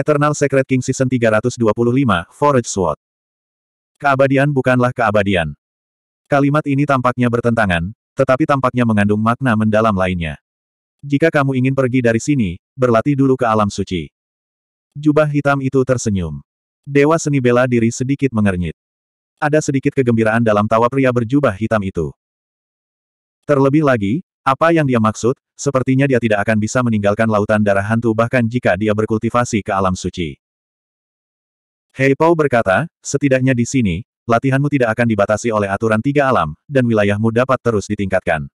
Eternal Secret King Season 325, Forage Sword. Keabadian bukanlah keabadian. Kalimat ini tampaknya bertentangan, tetapi tampaknya mengandung makna mendalam lainnya. Jika kamu ingin pergi dari sini, berlatih dulu ke alam suci. Jubah hitam itu tersenyum. Dewa seni bela diri sedikit mengernyit. Ada sedikit kegembiraan dalam tawa pria berjubah hitam itu. Terlebih lagi, apa yang dia maksud, sepertinya dia tidak akan bisa meninggalkan lautan darah hantu bahkan jika dia berkultivasi ke alam suci. Hei Pau berkata, setidaknya di sini, latihanmu tidak akan dibatasi oleh aturan tiga alam, dan wilayahmu dapat terus ditingkatkan.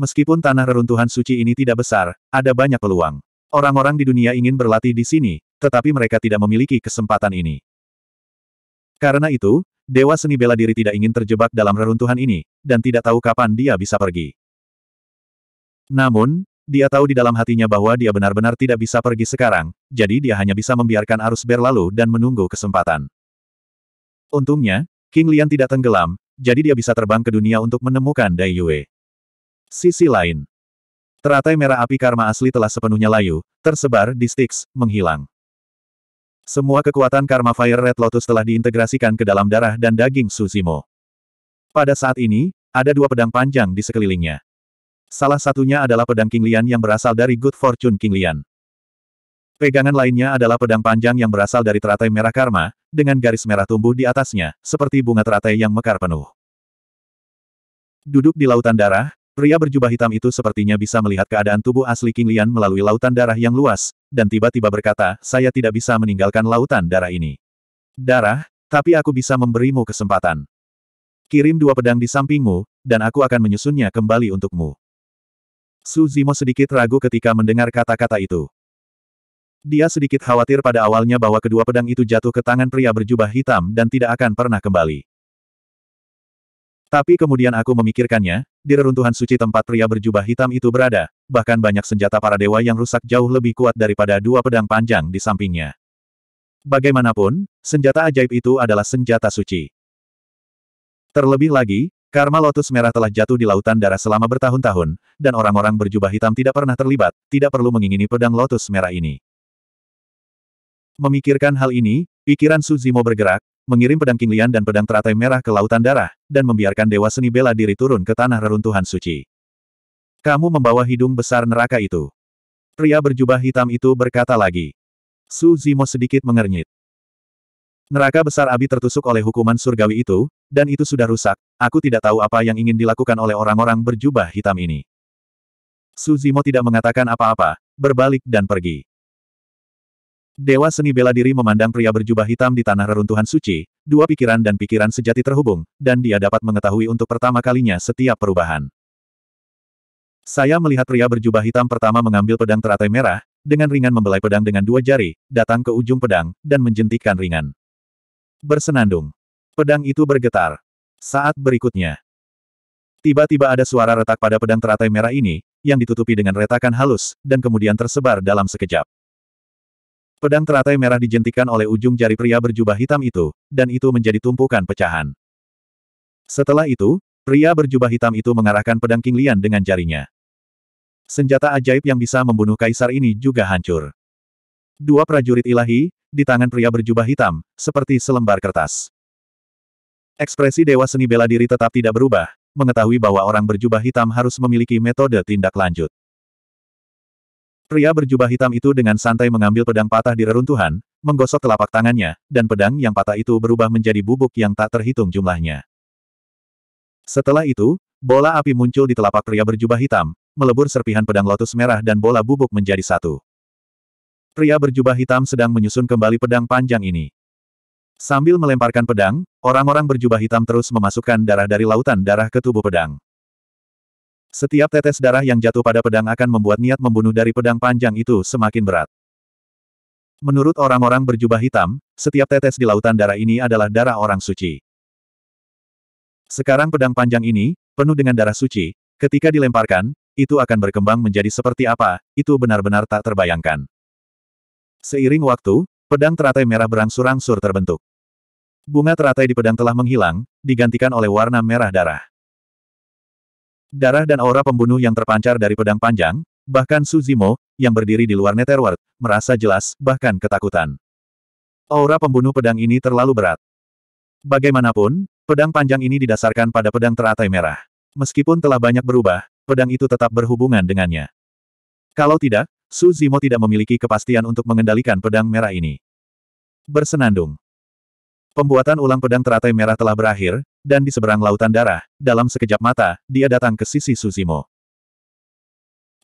Meskipun tanah reruntuhan suci ini tidak besar, ada banyak peluang. Orang-orang di dunia ingin berlatih di sini, tetapi mereka tidak memiliki kesempatan ini. Karena itu, Dewa Seni Bela Diri tidak ingin terjebak dalam reruntuhan ini, dan tidak tahu kapan dia bisa pergi. Namun, dia tahu di dalam hatinya bahwa dia benar-benar tidak bisa pergi sekarang, jadi dia hanya bisa membiarkan arus berlalu dan menunggu kesempatan. Untungnya, King Lian tidak tenggelam, jadi dia bisa terbang ke dunia untuk menemukan Dai Yue. Sisi lain. Teratai merah api karma asli telah sepenuhnya layu, tersebar di Styx, menghilang. Semua kekuatan karma Fire Red Lotus telah diintegrasikan ke dalam darah dan daging Suzimo. Pada saat ini, ada dua pedang panjang di sekelilingnya. Salah satunya adalah pedang King Lian yang berasal dari Good Fortune King Lian. Pegangan lainnya adalah pedang panjang yang berasal dari teratai merah karma, dengan garis merah tumbuh di atasnya, seperti bunga teratai yang mekar penuh. Duduk di lautan darah, pria berjubah hitam itu sepertinya bisa melihat keadaan tubuh asli King Lian melalui lautan darah yang luas, dan tiba-tiba berkata, saya tidak bisa meninggalkan lautan darah ini. Darah, tapi aku bisa memberimu kesempatan. Kirim dua pedang di sampingmu, dan aku akan menyusunnya kembali untukmu. Su Zimo sedikit ragu ketika mendengar kata-kata itu. Dia sedikit khawatir pada awalnya bahwa kedua pedang itu jatuh ke tangan pria berjubah hitam dan tidak akan pernah kembali. Tapi kemudian aku memikirkannya, di reruntuhan suci tempat pria berjubah hitam itu berada, bahkan banyak senjata para dewa yang rusak jauh lebih kuat daripada dua pedang panjang di sampingnya. Bagaimanapun, senjata ajaib itu adalah senjata suci. Terlebih lagi, Karma lotus merah telah jatuh di lautan darah selama bertahun-tahun, dan orang-orang berjubah hitam tidak pernah terlibat, tidak perlu mengingini pedang lotus merah ini. Memikirkan hal ini, pikiran Suzimo bergerak, mengirim pedang Kinglian dan pedang teratai merah ke lautan darah, dan membiarkan dewa seni bela diri turun ke tanah reruntuhan suci. Kamu membawa hidung besar neraka itu. Pria berjubah hitam itu berkata lagi. Suzimo sedikit mengernyit. Neraka besar Abi tertusuk oleh hukuman surgawi itu, dan itu sudah rusak, aku tidak tahu apa yang ingin dilakukan oleh orang-orang berjubah hitam ini. Suzimo tidak mengatakan apa-apa, berbalik dan pergi. Dewa seni bela diri memandang pria berjubah hitam di tanah reruntuhan suci, dua pikiran dan pikiran sejati terhubung, dan dia dapat mengetahui untuk pertama kalinya setiap perubahan. Saya melihat pria berjubah hitam pertama mengambil pedang teratai merah, dengan ringan membelai pedang dengan dua jari, datang ke ujung pedang, dan menjentikkan ringan. Bersenandung. Pedang itu bergetar. Saat berikutnya. Tiba-tiba ada suara retak pada pedang teratai merah ini, yang ditutupi dengan retakan halus, dan kemudian tersebar dalam sekejap. Pedang teratai merah dijentikan oleh ujung jari pria berjubah hitam itu, dan itu menjadi tumpukan pecahan. Setelah itu, pria berjubah hitam itu mengarahkan pedang King Lian dengan jarinya. Senjata ajaib yang bisa membunuh kaisar ini juga hancur. Dua prajurit ilahi, di tangan pria berjubah hitam, seperti selembar kertas. Ekspresi Dewa Seni Bela Diri tetap tidak berubah, mengetahui bahwa orang berjubah hitam harus memiliki metode tindak lanjut. Pria berjubah hitam itu dengan santai mengambil pedang patah di reruntuhan, menggosok telapak tangannya, dan pedang yang patah itu berubah menjadi bubuk yang tak terhitung jumlahnya. Setelah itu, bola api muncul di telapak pria berjubah hitam, melebur serpihan pedang lotus merah dan bola bubuk menjadi satu. Pria berjubah hitam sedang menyusun kembali pedang panjang ini. Sambil melemparkan pedang, orang-orang berjubah hitam terus memasukkan darah dari lautan darah ke tubuh pedang. Setiap tetes darah yang jatuh pada pedang akan membuat niat membunuh dari pedang panjang itu semakin berat. Menurut orang-orang berjubah hitam, setiap tetes di lautan darah ini adalah darah orang suci. Sekarang pedang panjang ini, penuh dengan darah suci, ketika dilemparkan, itu akan berkembang menjadi seperti apa, itu benar-benar tak terbayangkan. Seiring waktu, pedang teratai merah berangsur-angsur terbentuk. Bunga teratai di pedang telah menghilang, digantikan oleh warna merah darah. Darah dan aura pembunuh yang terpancar dari pedang panjang, bahkan Suzimo, yang berdiri di luar Netherworld, merasa jelas, bahkan ketakutan. Aura pembunuh pedang ini terlalu berat. Bagaimanapun, pedang panjang ini didasarkan pada pedang teratai merah. Meskipun telah banyak berubah, pedang itu tetap berhubungan dengannya. Kalau tidak, Su Zimo tidak memiliki kepastian untuk mengendalikan pedang merah ini. Bersenandung. Pembuatan ulang pedang teratai merah telah berakhir, dan di seberang lautan darah, dalam sekejap mata, dia datang ke sisi Suzimo.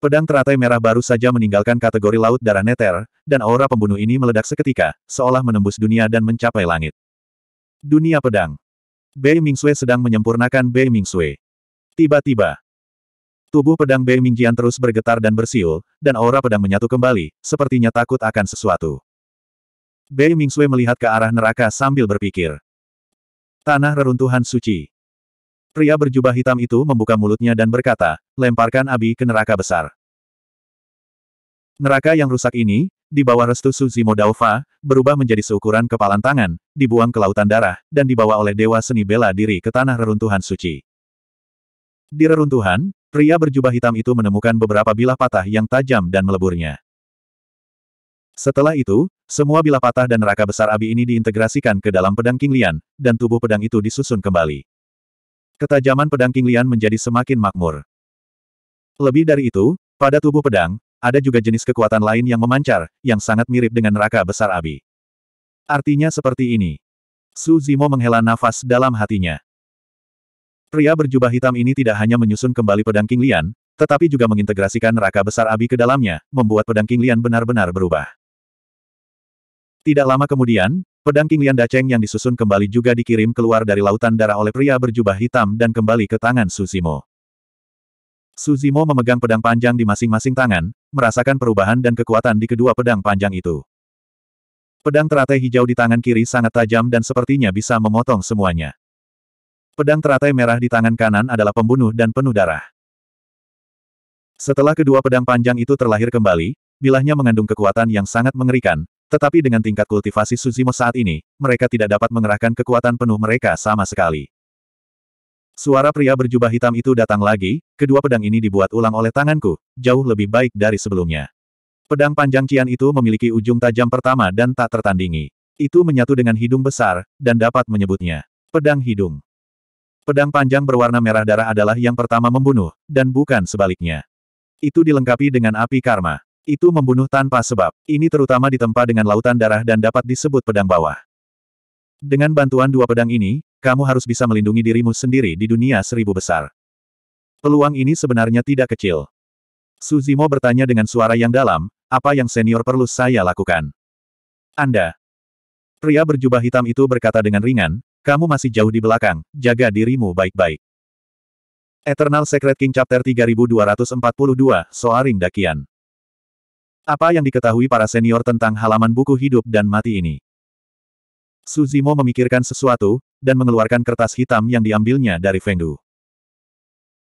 Pedang teratai merah baru saja meninggalkan kategori laut darah neter, dan aura pembunuh ini meledak seketika, seolah menembus dunia dan mencapai langit. Dunia pedang. Bei Mingsue sedang menyempurnakan Bei Mingsue. Tiba-tiba, Tubuh pedang Bei Mingjian terus bergetar dan bersiul, dan aura pedang menyatu kembali, sepertinya takut akan sesuatu. Bei Mingsui melihat ke arah neraka sambil berpikir. Tanah reruntuhan suci. Pria berjubah hitam itu membuka mulutnya dan berkata, lemparkan Abi ke neraka besar. Neraka yang rusak ini, di bawah restu Suzimo Daofa, berubah menjadi seukuran kepalan tangan, dibuang ke lautan darah, dan dibawa oleh Dewa Seni Bela Diri ke tanah reruntuhan suci. Di reruntuhan, Pria berjubah hitam itu menemukan beberapa bilah patah yang tajam dan meleburnya. Setelah itu, semua bilah patah dan neraka besar abi ini diintegrasikan ke dalam pedang King Lian, dan tubuh pedang itu disusun kembali. Ketajaman pedang King Lian menjadi semakin makmur. Lebih dari itu, pada tubuh pedang, ada juga jenis kekuatan lain yang memancar, yang sangat mirip dengan neraka besar abi. Artinya seperti ini. Su Zimo menghela nafas dalam hatinya. Pria berjubah hitam ini tidak hanya menyusun kembali pedang King Lian, tetapi juga mengintegrasikan neraka besar Abi ke dalamnya, membuat pedang King Lian benar-benar berubah. Tidak lama kemudian, pedang King Lian Daceng yang disusun kembali juga dikirim keluar dari lautan darah oleh pria berjubah hitam dan kembali ke tangan Suzimo. Suzimo memegang pedang panjang di masing-masing tangan, merasakan perubahan dan kekuatan di kedua pedang panjang itu. Pedang teratai hijau di tangan kiri sangat tajam dan sepertinya bisa memotong semuanya. Pedang teratai merah di tangan kanan adalah pembunuh dan penuh darah. Setelah kedua pedang panjang itu terlahir kembali, bilahnya mengandung kekuatan yang sangat mengerikan, tetapi dengan tingkat kultivasi Suzimo saat ini, mereka tidak dapat mengerahkan kekuatan penuh mereka sama sekali. Suara pria berjubah hitam itu datang lagi, kedua pedang ini dibuat ulang oleh tanganku, jauh lebih baik dari sebelumnya. Pedang panjang Cian itu memiliki ujung tajam pertama dan tak tertandingi. Itu menyatu dengan hidung besar, dan dapat menyebutnya pedang hidung. Pedang panjang berwarna merah darah adalah yang pertama membunuh, dan bukan sebaliknya. Itu dilengkapi dengan api karma. Itu membunuh tanpa sebab. Ini terutama ditempa dengan lautan darah dan dapat disebut pedang bawah. Dengan bantuan dua pedang ini, kamu harus bisa melindungi dirimu sendiri di dunia seribu besar. Peluang ini sebenarnya tidak kecil. Suzimo bertanya dengan suara yang dalam, apa yang senior perlu saya lakukan? Anda. Pria berjubah hitam itu berkata dengan ringan, kamu masih jauh di belakang, jaga dirimu baik-baik. Eternal Secret King Chapter 3242, Soaring Dakian. Apa yang diketahui para senior tentang halaman buku hidup dan mati ini? Suzimo memikirkan sesuatu, dan mengeluarkan kertas hitam yang diambilnya dari Fengdu.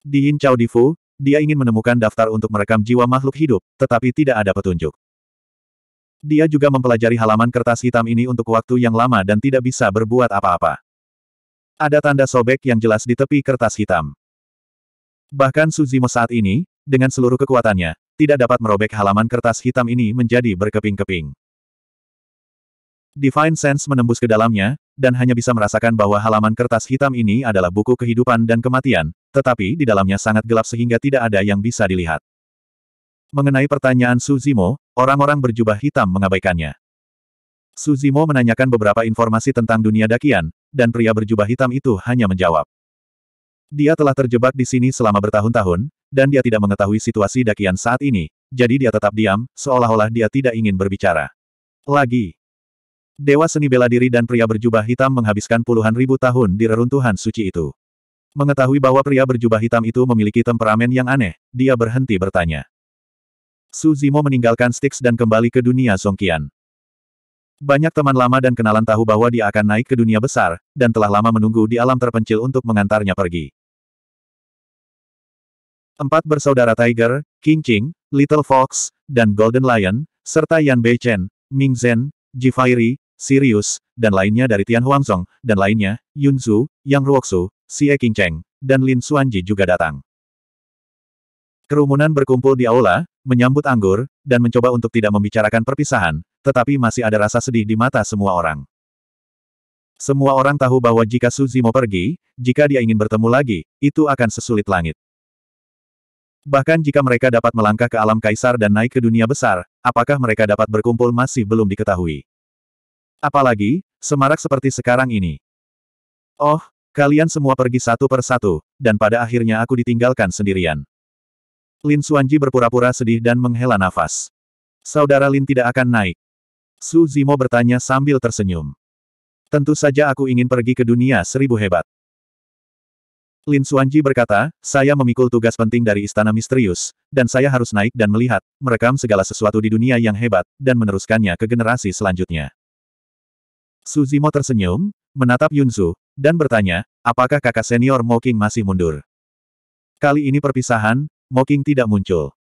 Di Yin Chao Difu, dia ingin menemukan daftar untuk merekam jiwa makhluk hidup, tetapi tidak ada petunjuk. Dia juga mempelajari halaman kertas hitam ini untuk waktu yang lama dan tidak bisa berbuat apa-apa. Ada tanda sobek yang jelas di tepi kertas hitam. Bahkan Suzimo saat ini, dengan seluruh kekuatannya, tidak dapat merobek halaman kertas hitam ini menjadi berkeping-keping. Divine Sense menembus ke dalamnya, dan hanya bisa merasakan bahwa halaman kertas hitam ini adalah buku kehidupan dan kematian, tetapi di dalamnya sangat gelap sehingga tidak ada yang bisa dilihat. Mengenai pertanyaan Suzimo, orang-orang berjubah hitam mengabaikannya. Suzimo menanyakan beberapa informasi tentang dunia dakian, dan pria berjubah hitam itu hanya menjawab. Dia telah terjebak di sini selama bertahun-tahun, dan dia tidak mengetahui situasi Dakian saat ini, jadi dia tetap diam, seolah-olah dia tidak ingin berbicara. Lagi. Dewa seni bela diri dan pria berjubah hitam menghabiskan puluhan ribu tahun di reruntuhan suci itu. Mengetahui bahwa pria berjubah hitam itu memiliki temperamen yang aneh, dia berhenti bertanya. Suzimo meninggalkan Styx dan kembali ke dunia Songkian. Banyak teman lama dan kenalan tahu bahwa dia akan naik ke dunia besar, dan telah lama menunggu di alam terpencil untuk mengantarnya pergi. Empat bersaudara Tiger, King Ching, Little Fox, dan Golden Lion, serta Yan Bei Chen, Ming Zhen, Ji Fairi, Sirius, dan lainnya dari Tian Huangzong, dan lainnya, Yun Zhu, Yang Ruoxu, Xie King Cheng, dan Lin Xuanji juga datang. Kerumunan berkumpul di aula, menyambut anggur, dan mencoba untuk tidak membicarakan perpisahan, tetapi masih ada rasa sedih di mata semua orang. Semua orang tahu bahwa jika Suzimo pergi, jika dia ingin bertemu lagi, itu akan sesulit langit. Bahkan jika mereka dapat melangkah ke alam kaisar dan naik ke dunia besar, apakah mereka dapat berkumpul masih belum diketahui. Apalagi, semarak seperti sekarang ini. Oh, kalian semua pergi satu per satu, dan pada akhirnya aku ditinggalkan sendirian. Lin Suanji berpura-pura sedih dan menghela nafas. Saudara Lin tidak akan naik. Su Zimo bertanya sambil tersenyum. Tentu saja aku ingin pergi ke dunia seribu hebat. Lin Suanji berkata, saya memikul tugas penting dari Istana Misterius, dan saya harus naik dan melihat, merekam segala sesuatu di dunia yang hebat, dan meneruskannya ke generasi selanjutnya. Su Zimo tersenyum, menatap Yunzu, dan bertanya, apakah kakak senior Moking masih mundur? Kali ini perpisahan, Moking tidak muncul.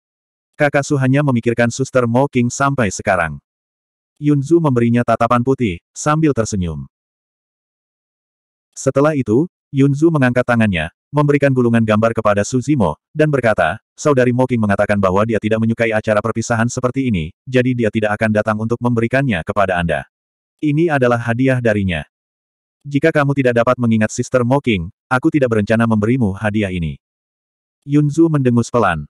Kakak Su hanya memikirkan suster Moking sampai sekarang. Yunzu memberinya tatapan putih, sambil tersenyum. Setelah itu, Yunzu mengangkat tangannya, memberikan gulungan gambar kepada Suzimo, dan berkata, Saudari Moking mengatakan bahwa dia tidak menyukai acara perpisahan seperti ini, jadi dia tidak akan datang untuk memberikannya kepada Anda. Ini adalah hadiah darinya. Jika kamu tidak dapat mengingat Sister Moking, aku tidak berencana memberimu hadiah ini. Yunzu mendengus pelan.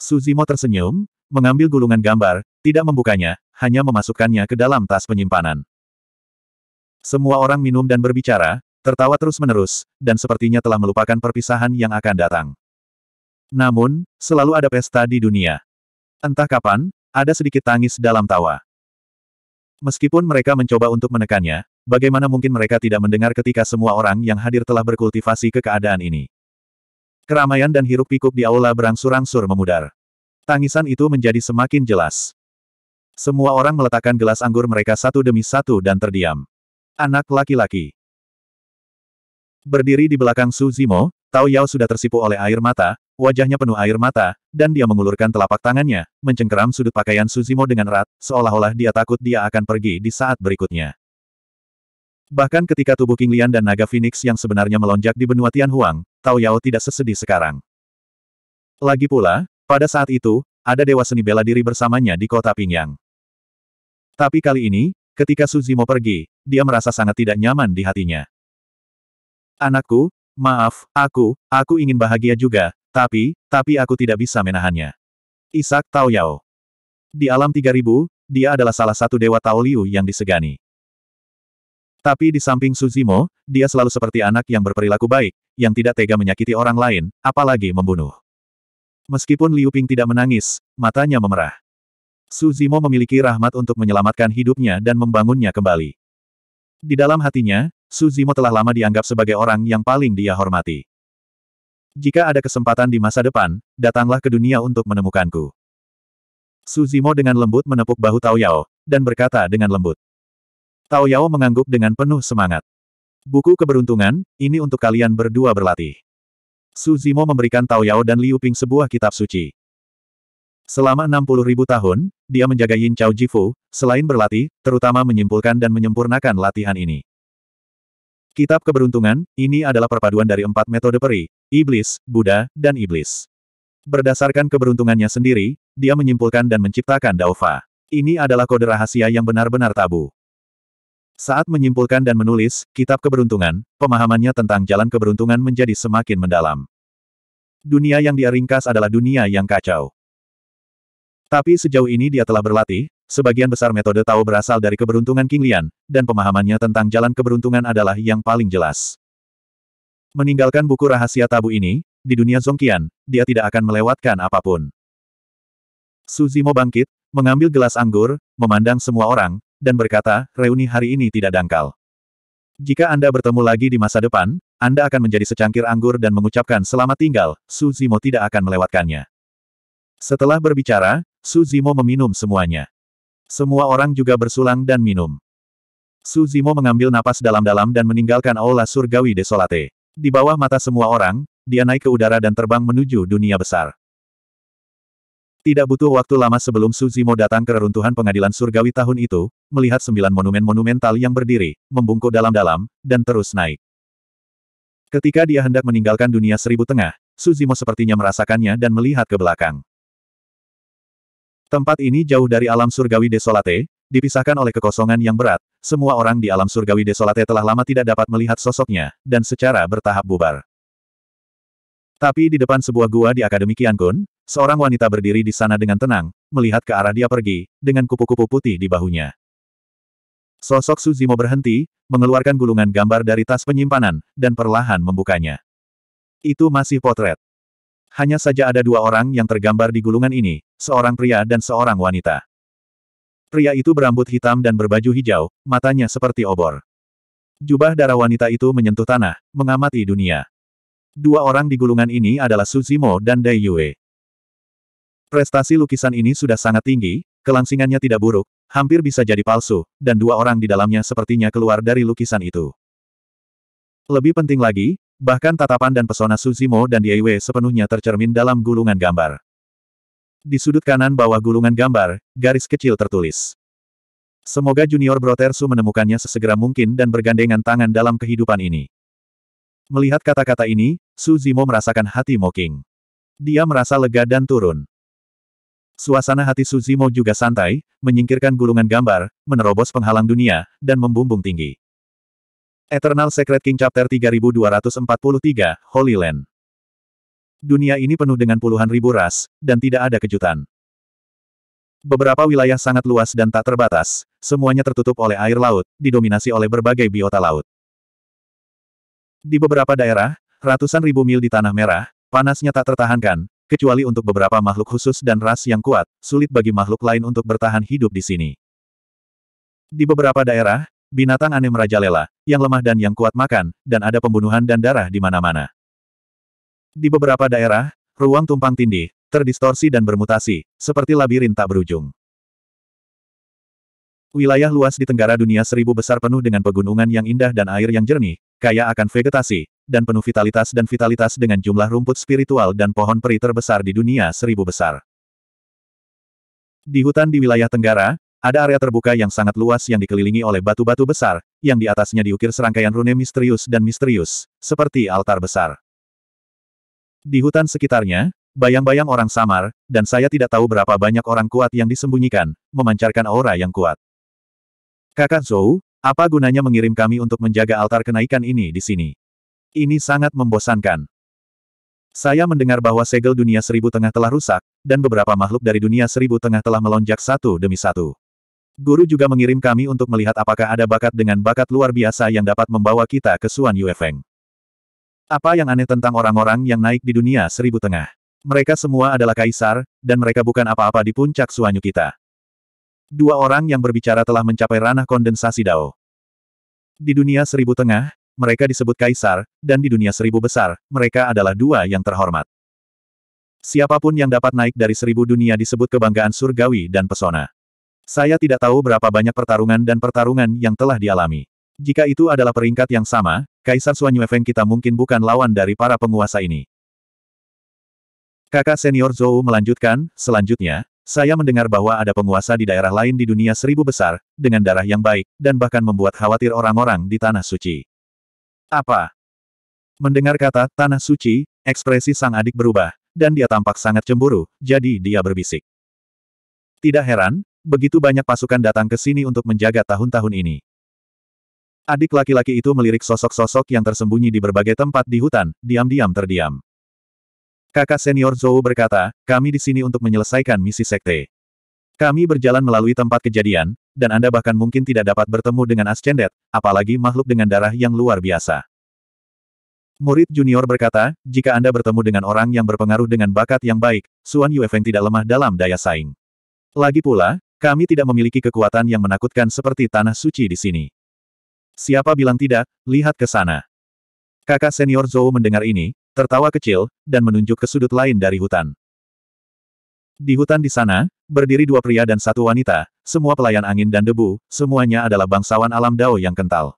Suzimo tersenyum, mengambil gulungan gambar, tidak membukanya, hanya memasukkannya ke dalam tas penyimpanan. Semua orang minum dan berbicara, tertawa terus-menerus, dan sepertinya telah melupakan perpisahan yang akan datang. Namun, selalu ada pesta di dunia. Entah kapan, ada sedikit tangis dalam tawa. Meskipun mereka mencoba untuk menekannya, bagaimana mungkin mereka tidak mendengar ketika semua orang yang hadir telah berkultivasi ke keadaan ini. Keramaian dan hiruk pikuk di aula berangsur-angsur memudar. Tangisan itu menjadi semakin jelas. Semua orang meletakkan gelas anggur mereka satu demi satu dan terdiam. Anak laki-laki. Berdiri di belakang Su Zimo, Tao Yao sudah tersipu oleh air mata, wajahnya penuh air mata, dan dia mengulurkan telapak tangannya, mencengkeram sudut pakaian Su Zimo dengan erat, seolah-olah dia takut dia akan pergi di saat berikutnya. Bahkan ketika tubuh King Lian dan naga Phoenix yang sebenarnya melonjak di benua Tianhuang, Tao Yao tidak sesedih sekarang. Lagi pula, pada saat itu, ada dewa seni bela diri bersamanya di kota Pingyang. Tapi kali ini, ketika Suzimo pergi, dia merasa sangat tidak nyaman di hatinya. Anakku, maaf, aku, aku ingin bahagia juga, tapi, tapi aku tidak bisa menahannya. Isak Tao Yao. Di alam 3000, dia adalah salah satu dewa Tao Liu yang disegani. Tapi di samping Suzimo, dia selalu seperti anak yang berperilaku baik, yang tidak tega menyakiti orang lain, apalagi membunuh. Meskipun Liu Ping tidak menangis, matanya memerah. Suzimo memiliki rahmat untuk menyelamatkan hidupnya dan membangunnya kembali. Di dalam hatinya, Suzimo telah lama dianggap sebagai orang yang paling dia hormati. Jika ada kesempatan di masa depan, datanglah ke dunia untuk menemukanku. Suzimo dengan lembut menepuk bahu Taoyao, dan berkata dengan lembut. Tao Yao mengangguk dengan penuh semangat. Buku keberuntungan, ini untuk kalian berdua berlatih. Suzimo memberikan Taoyao dan Liu Ping sebuah kitab suci. Selama 60 ribu tahun, dia menjaga Yin Chao Jifu, selain berlatih, terutama menyimpulkan dan menyempurnakan latihan ini. Kitab Keberuntungan, ini adalah perpaduan dari empat metode peri, Iblis, Buddha, dan Iblis. Berdasarkan keberuntungannya sendiri, dia menyimpulkan dan menciptakan Daofa. Ini adalah kode rahasia yang benar-benar tabu. Saat menyimpulkan dan menulis kitab keberuntungan, pemahamannya tentang jalan keberuntungan menjadi semakin mendalam. Dunia yang dia ringkas adalah dunia yang kacau. Tapi sejauh ini dia telah berlatih, sebagian besar metode Tao berasal dari keberuntungan King Lian, dan pemahamannya tentang jalan keberuntungan adalah yang paling jelas. Meninggalkan buku rahasia tabu ini, di dunia Zongkian, dia tidak akan melewatkan apapun. Suzimo bangkit, mengambil gelas anggur, memandang semua orang, dan berkata, reuni hari ini tidak dangkal. Jika Anda bertemu lagi di masa depan, Anda akan menjadi secangkir anggur dan mengucapkan selamat tinggal, Suzimo tidak akan melewatkannya. Setelah berbicara, Suzimo meminum semuanya. Semua orang juga bersulang dan minum. Suzimo mengambil napas dalam-dalam dan meninggalkan aula surgawi desolate. Di bawah mata semua orang, dia naik ke udara dan terbang menuju dunia besar. Tidak butuh waktu lama sebelum Suzimo datang ke reruntuhan pengadilan surgawi tahun itu, melihat sembilan monumen monumental yang berdiri, membungkuk dalam-dalam, dan terus naik. Ketika dia hendak meninggalkan dunia seribu tengah, Suzimo sepertinya merasakannya dan melihat ke belakang. Tempat ini jauh dari alam surgawi desolate, dipisahkan oleh kekosongan yang berat, semua orang di alam surgawi desolate telah lama tidak dapat melihat sosoknya, dan secara bertahap bubar. Tapi di depan sebuah gua di Akademi Kiangun, seorang wanita berdiri di sana dengan tenang, melihat ke arah dia pergi, dengan kupu-kupu putih di bahunya. Sosok Suzimo berhenti, mengeluarkan gulungan gambar dari tas penyimpanan, dan perlahan membukanya. Itu masih potret. Hanya saja ada dua orang yang tergambar di gulungan ini, seorang pria dan seorang wanita. Pria itu berambut hitam dan berbaju hijau, matanya seperti obor. Jubah darah wanita itu menyentuh tanah, mengamati dunia. Dua orang di gulungan ini adalah Suzimo dan Dai Yue. Prestasi lukisan ini sudah sangat tinggi, kelangsingannya tidak buruk, hampir bisa jadi palsu, dan dua orang di dalamnya sepertinya keluar dari lukisan itu. Lebih penting lagi, Bahkan tatapan dan pesona Suzimo dan Dieiwe sepenuhnya tercermin dalam gulungan gambar. Di sudut kanan bawah gulungan gambar, garis kecil tertulis. Semoga Junior Brotersu menemukannya sesegera mungkin dan bergandengan tangan dalam kehidupan ini. Melihat kata-kata ini, Suzimo merasakan hati Moking. Dia merasa lega dan turun. Suasana hati Suzimo juga santai, menyingkirkan gulungan gambar, menerobos penghalang dunia, dan membumbung tinggi. Eternal Secret King Chapter 3243, Holy Land. Dunia ini penuh dengan puluhan ribu ras, dan tidak ada kejutan. Beberapa wilayah sangat luas dan tak terbatas, semuanya tertutup oleh air laut, didominasi oleh berbagai biota laut. Di beberapa daerah, ratusan ribu mil di tanah merah, panasnya tak tertahankan, kecuali untuk beberapa makhluk khusus dan ras yang kuat, sulit bagi makhluk lain untuk bertahan hidup di sini. Di beberapa daerah, binatang aneh merajalela, yang lemah dan yang kuat makan, dan ada pembunuhan dan darah di mana-mana. Di beberapa daerah, ruang tumpang tindih, terdistorsi dan bermutasi, seperti labirin tak berujung. Wilayah luas di Tenggara Dunia Seribu besar penuh dengan pegunungan yang indah dan air yang jernih, kaya akan vegetasi, dan penuh vitalitas dan vitalitas dengan jumlah rumput spiritual dan pohon peri terbesar di dunia seribu besar. Di hutan di wilayah Tenggara, ada area terbuka yang sangat luas yang dikelilingi oleh batu-batu besar, yang di atasnya diukir serangkaian rune misterius dan misterius, seperti altar besar. Di hutan sekitarnya, bayang-bayang orang samar, dan saya tidak tahu berapa banyak orang kuat yang disembunyikan, memancarkan aura yang kuat. Kakak Zhou, apa gunanya mengirim kami untuk menjaga altar kenaikan ini di sini? Ini sangat membosankan. Saya mendengar bahwa segel dunia seribu tengah telah rusak, dan beberapa makhluk dari dunia seribu tengah telah melonjak satu demi satu. Guru juga mengirim kami untuk melihat apakah ada bakat dengan bakat luar biasa yang dapat membawa kita ke Suan Yuefeng. Apa yang aneh tentang orang-orang yang naik di dunia seribu tengah? Mereka semua adalah kaisar, dan mereka bukan apa-apa di puncak suanyu kita. Dua orang yang berbicara telah mencapai ranah kondensasi Dao. Di dunia seribu tengah, mereka disebut kaisar, dan di dunia seribu besar, mereka adalah dua yang terhormat. Siapapun yang dapat naik dari seribu dunia disebut kebanggaan surgawi dan pesona. Saya tidak tahu berapa banyak pertarungan dan pertarungan yang telah dialami. Jika itu adalah peringkat yang sama, Kaisar Suan Yuefeng kita mungkin bukan lawan dari para penguasa ini. Kakak senior Zhou melanjutkan, selanjutnya, saya mendengar bahwa ada penguasa di daerah lain di dunia seribu besar, dengan darah yang baik, dan bahkan membuat khawatir orang-orang di Tanah Suci. Apa? Mendengar kata Tanah Suci, ekspresi sang adik berubah, dan dia tampak sangat cemburu, jadi dia berbisik. Tidak heran, Begitu banyak pasukan datang ke sini untuk menjaga tahun-tahun ini. Adik laki-laki itu melirik sosok-sosok yang tersembunyi di berbagai tempat di hutan, diam-diam terdiam. Kakak senior Zhou berkata, kami di sini untuk menyelesaikan misi sekte. Kami berjalan melalui tempat kejadian, dan Anda bahkan mungkin tidak dapat bertemu dengan Ascendet, apalagi makhluk dengan darah yang luar biasa. Murid junior berkata, jika Anda bertemu dengan orang yang berpengaruh dengan bakat yang baik, Suan Yuefeng tidak lemah dalam daya saing. Lagi pula, kami tidak memiliki kekuatan yang menakutkan seperti tanah suci di sini. Siapa bilang tidak, lihat ke sana. Kakak senior Zhou mendengar ini, tertawa kecil, dan menunjuk ke sudut lain dari hutan. Di hutan di sana, berdiri dua pria dan satu wanita, semua pelayan angin dan debu, semuanya adalah bangsawan alam dao yang kental.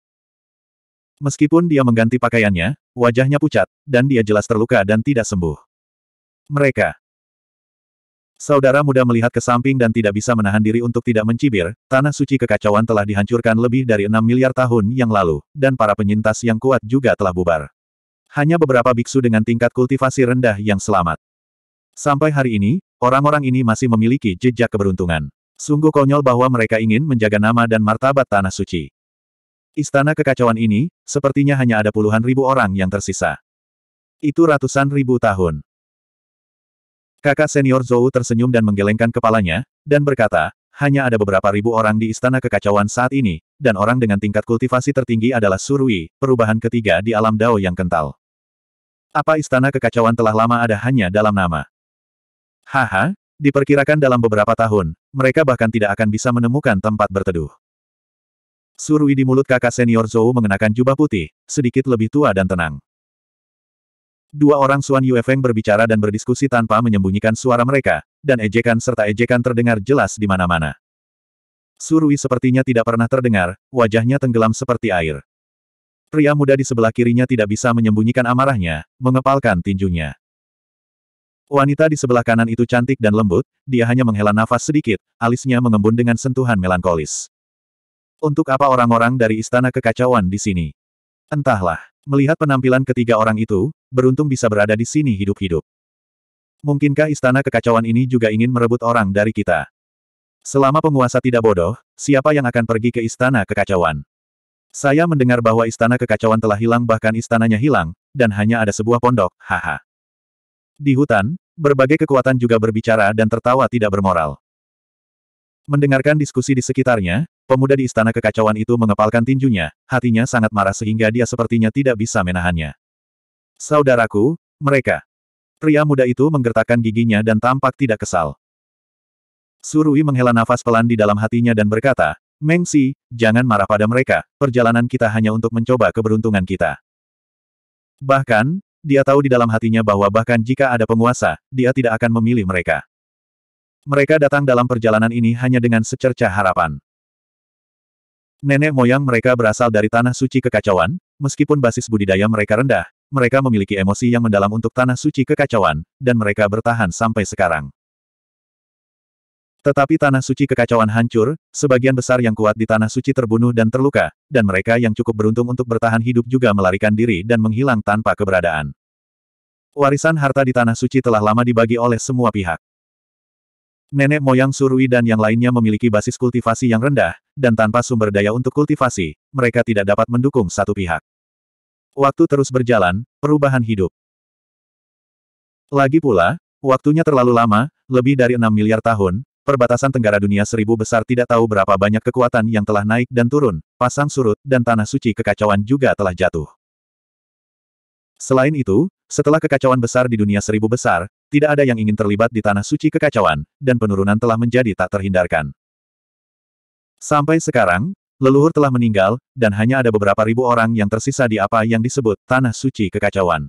Meskipun dia mengganti pakaiannya, wajahnya pucat, dan dia jelas terluka dan tidak sembuh. Mereka Saudara muda melihat ke samping dan tidak bisa menahan diri untuk tidak mencibir, tanah suci kekacauan telah dihancurkan lebih dari 6 miliar tahun yang lalu, dan para penyintas yang kuat juga telah bubar. Hanya beberapa biksu dengan tingkat kultivasi rendah yang selamat. Sampai hari ini, orang-orang ini masih memiliki jejak keberuntungan. Sungguh konyol bahwa mereka ingin menjaga nama dan martabat tanah suci. Istana kekacauan ini, sepertinya hanya ada puluhan ribu orang yang tersisa. Itu ratusan ribu tahun. Kakak senior Zhou tersenyum dan menggelengkan kepalanya, dan berkata, hanya ada beberapa ribu orang di istana kekacauan saat ini, dan orang dengan tingkat kultivasi tertinggi adalah Surui, perubahan ketiga di alam Dao yang kental. Apa istana kekacauan telah lama ada hanya dalam nama? Haha, diperkirakan dalam beberapa tahun, mereka bahkan tidak akan bisa menemukan tempat berteduh. Surui di mulut kakak senior Zhou mengenakan jubah putih, sedikit lebih tua dan tenang. Dua orang Suan Yuefeng berbicara dan berdiskusi tanpa menyembunyikan suara mereka, dan ejekan serta ejekan terdengar jelas di mana-mana. Surui sepertinya tidak pernah terdengar, wajahnya tenggelam seperti air. Pria muda di sebelah kirinya tidak bisa menyembunyikan amarahnya, mengepalkan tinjunya. Wanita di sebelah kanan itu cantik dan lembut, dia hanya menghela nafas sedikit, alisnya mengembun dengan sentuhan melankolis. Untuk apa orang-orang dari istana kekacauan di sini? Entahlah. Melihat penampilan ketiga orang itu, beruntung bisa berada di sini hidup-hidup. Mungkinkah istana kekacauan ini juga ingin merebut orang dari kita? Selama penguasa tidak bodoh, siapa yang akan pergi ke istana kekacauan? Saya mendengar bahwa istana kekacauan telah hilang bahkan istananya hilang, dan hanya ada sebuah pondok, haha. Di hutan, berbagai kekuatan juga berbicara dan tertawa tidak bermoral. Mendengarkan diskusi di sekitarnya, Pemuda di istana kekacauan itu mengepalkan tinjunya, hatinya sangat marah sehingga dia sepertinya tidak bisa menahannya. Saudaraku, mereka. Pria muda itu menggertakkan giginya dan tampak tidak kesal. Surui menghela nafas pelan di dalam hatinya dan berkata, Mengsi, jangan marah pada mereka, perjalanan kita hanya untuk mencoba keberuntungan kita. Bahkan, dia tahu di dalam hatinya bahwa bahkan jika ada penguasa, dia tidak akan memilih mereka. Mereka datang dalam perjalanan ini hanya dengan secerca harapan. Nenek moyang mereka berasal dari tanah suci kekacauan, meskipun basis budidaya mereka rendah, mereka memiliki emosi yang mendalam untuk tanah suci kekacauan, dan mereka bertahan sampai sekarang. Tetapi tanah suci kekacauan hancur, sebagian besar yang kuat di tanah suci terbunuh dan terluka, dan mereka yang cukup beruntung untuk bertahan hidup juga melarikan diri dan menghilang tanpa keberadaan. Warisan harta di tanah suci telah lama dibagi oleh semua pihak nenek moyang Surui dan yang lainnya memiliki basis kultivasi yang rendah, dan tanpa sumber daya untuk kultivasi, mereka tidak dapat mendukung satu pihak. Waktu terus berjalan, perubahan hidup. Lagi pula, waktunya terlalu lama, lebih dari 6 miliar tahun, perbatasan Tenggara Dunia seribu besar tidak tahu berapa banyak kekuatan yang telah naik dan turun, pasang surut, dan tanah suci kekacauan juga telah jatuh. Selain itu, setelah kekacauan besar di dunia seribu besar, tidak ada yang ingin terlibat di tanah suci kekacauan, dan penurunan telah menjadi tak terhindarkan. Sampai sekarang, leluhur telah meninggal, dan hanya ada beberapa ribu orang yang tersisa di apa yang disebut tanah suci kekacauan.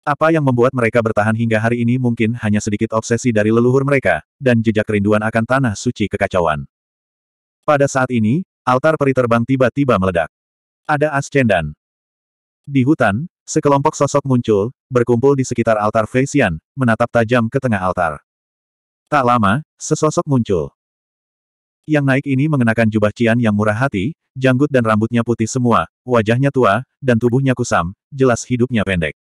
Apa yang membuat mereka bertahan hingga hari ini mungkin hanya sedikit obsesi dari leluhur mereka, dan jejak kerinduan akan tanah suci kekacauan. Pada saat ini, altar peri terbang tiba-tiba meledak. Ada ascendan. Di hutan, sekelompok sosok muncul, berkumpul di sekitar altar Feixian, menatap tajam ke tengah altar. Tak lama, sesosok muncul. Yang naik ini mengenakan jubah cian yang murah hati, janggut dan rambutnya putih semua, wajahnya tua, dan tubuhnya kusam, jelas hidupnya pendek.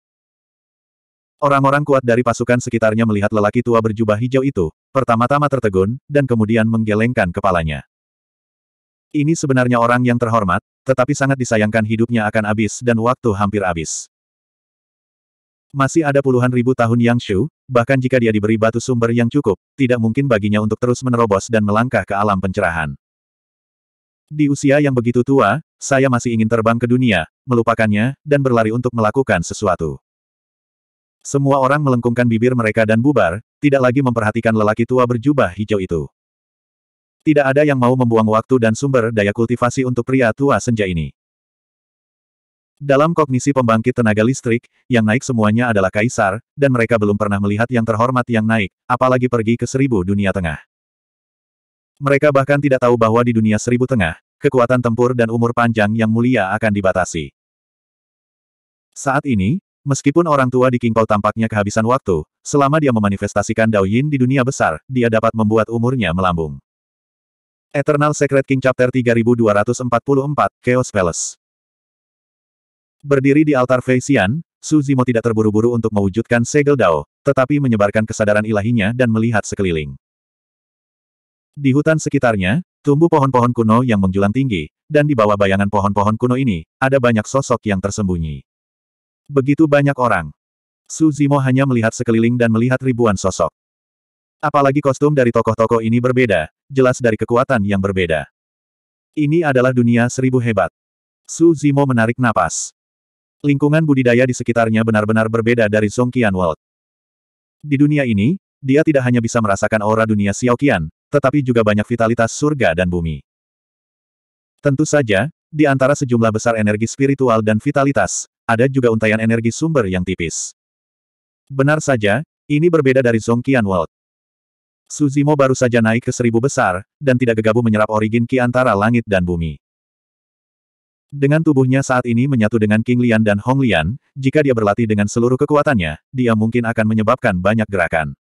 Orang-orang kuat dari pasukan sekitarnya melihat lelaki tua berjubah hijau itu, pertama-tama tertegun, dan kemudian menggelengkan kepalanya. Ini sebenarnya orang yang terhormat, tetapi sangat disayangkan hidupnya akan habis dan waktu hampir habis. Masih ada puluhan ribu tahun Yang Shu, bahkan jika dia diberi batu sumber yang cukup, tidak mungkin baginya untuk terus menerobos dan melangkah ke alam pencerahan. Di usia yang begitu tua, saya masih ingin terbang ke dunia, melupakannya, dan berlari untuk melakukan sesuatu. Semua orang melengkungkan bibir mereka dan bubar, tidak lagi memperhatikan lelaki tua berjubah hijau itu. Tidak ada yang mau membuang waktu dan sumber daya kultivasi untuk pria tua senja ini. Dalam kognisi pembangkit tenaga listrik, yang naik semuanya adalah kaisar, dan mereka belum pernah melihat yang terhormat yang naik, apalagi pergi ke seribu dunia tengah. Mereka bahkan tidak tahu bahwa di dunia seribu tengah, kekuatan tempur dan umur panjang yang mulia akan dibatasi. Saat ini, meskipun orang tua di Kingpol tampaknya kehabisan waktu, selama dia memanifestasikan Dao Yin di dunia besar, dia dapat membuat umurnya melambung. Eternal Secret King Chapter 3244, Chaos Palace. Berdiri di altar Feixian, Su Zimo tidak terburu-buru untuk mewujudkan segel Dao, tetapi menyebarkan kesadaran ilahinya dan melihat sekeliling. Di hutan sekitarnya, tumbuh pohon-pohon kuno yang menjulang tinggi, dan di bawah bayangan pohon-pohon kuno ini, ada banyak sosok yang tersembunyi. Begitu banyak orang. Su Zimo hanya melihat sekeliling dan melihat ribuan sosok. Apalagi kostum dari tokoh-tokoh ini berbeda, jelas dari kekuatan yang berbeda. Ini adalah dunia seribu hebat. Su Zimo menarik napas. Lingkungan budidaya di sekitarnya benar-benar berbeda dari Zongqian World. Di dunia ini, dia tidak hanya bisa merasakan aura dunia Xiao Qian, tetapi juga banyak vitalitas surga dan bumi. Tentu saja, di antara sejumlah besar energi spiritual dan vitalitas, ada juga untaian energi sumber yang tipis. Benar saja, ini berbeda dari Zongqian World. Suzimo baru saja naik ke seribu besar, dan tidak gegabah menyerap origin ki antara langit dan bumi. Dengan tubuhnya saat ini menyatu dengan King Lian dan Hong Lian, jika dia berlatih dengan seluruh kekuatannya, dia mungkin akan menyebabkan banyak gerakan.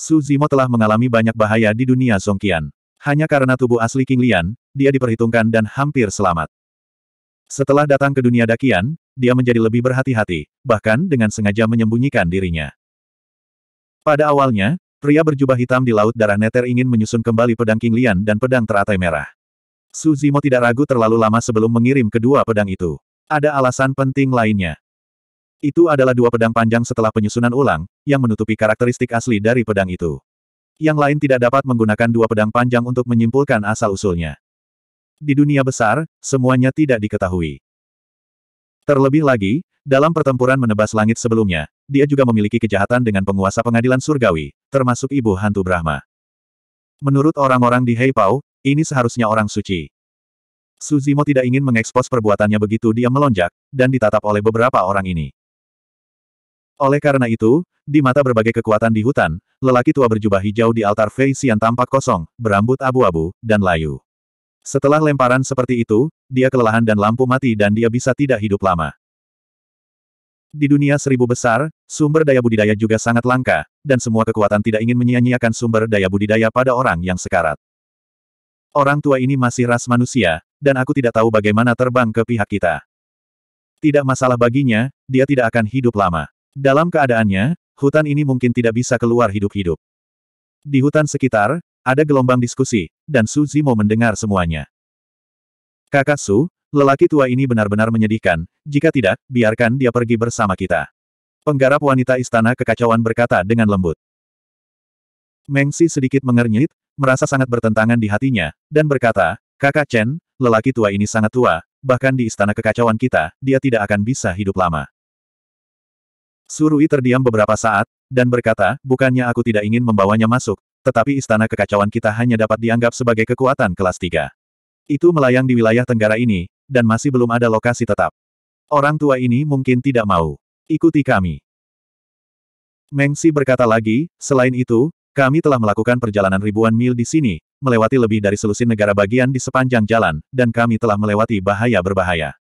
Suzimo telah mengalami banyak bahaya di dunia Songkian. Hanya karena tubuh asli King Lian, dia diperhitungkan dan hampir selamat. Setelah datang ke dunia Dakian, dia menjadi lebih berhati-hati, bahkan dengan sengaja menyembunyikan dirinya. Pada awalnya, Pria berjubah hitam di Laut Darah Neter ingin menyusun kembali pedang King Lian dan pedang teratai merah. Su Zimo tidak ragu terlalu lama sebelum mengirim kedua pedang itu. Ada alasan penting lainnya. Itu adalah dua pedang panjang setelah penyusunan ulang, yang menutupi karakteristik asli dari pedang itu. Yang lain tidak dapat menggunakan dua pedang panjang untuk menyimpulkan asal-usulnya. Di dunia besar, semuanya tidak diketahui. Terlebih lagi, dalam pertempuran menebas langit sebelumnya, dia juga memiliki kejahatan dengan penguasa pengadilan surgawi, termasuk ibu hantu Brahma. Menurut orang-orang di Heipau, ini seharusnya orang suci. Suzimo tidak ingin mengekspos perbuatannya begitu dia melonjak, dan ditatap oleh beberapa orang ini. Oleh karena itu, di mata berbagai kekuatan di hutan, lelaki tua berjubah hijau di altar Fei yang tampak kosong, berambut abu-abu, dan layu. Setelah lemparan seperti itu, dia kelelahan dan lampu mati dan dia bisa tidak hidup lama. Di dunia seribu besar, sumber daya budidaya juga sangat langka, dan semua kekuatan tidak ingin menyia-nyiakan sumber daya budidaya pada orang yang sekarat. Orang tua ini masih ras manusia, dan aku tidak tahu bagaimana terbang ke pihak kita. Tidak masalah baginya, dia tidak akan hidup lama. Dalam keadaannya, hutan ini mungkin tidak bisa keluar hidup-hidup. Di hutan sekitar, ada gelombang diskusi, dan Su Zimo mendengar semuanya. Kakak Su, Lelaki tua ini benar-benar menyedihkan, jika tidak, biarkan dia pergi bersama kita. Penggarap wanita istana kekacauan berkata dengan lembut. Mengsi sedikit mengernyit, merasa sangat bertentangan di hatinya, dan berkata, Kakak Chen, lelaki tua ini sangat tua, bahkan di istana kekacauan kita, dia tidak akan bisa hidup lama. Surui terdiam beberapa saat, dan berkata, bukannya aku tidak ingin membawanya masuk, tetapi istana kekacauan kita hanya dapat dianggap sebagai kekuatan kelas 3. Itu melayang di wilayah tenggara ini, dan masih belum ada lokasi tetap. Orang tua ini mungkin tidak mau. Ikuti kami. Mengsi berkata lagi, selain itu, kami telah melakukan perjalanan ribuan mil di sini, melewati lebih dari selusin negara bagian di sepanjang jalan, dan kami telah melewati bahaya berbahaya.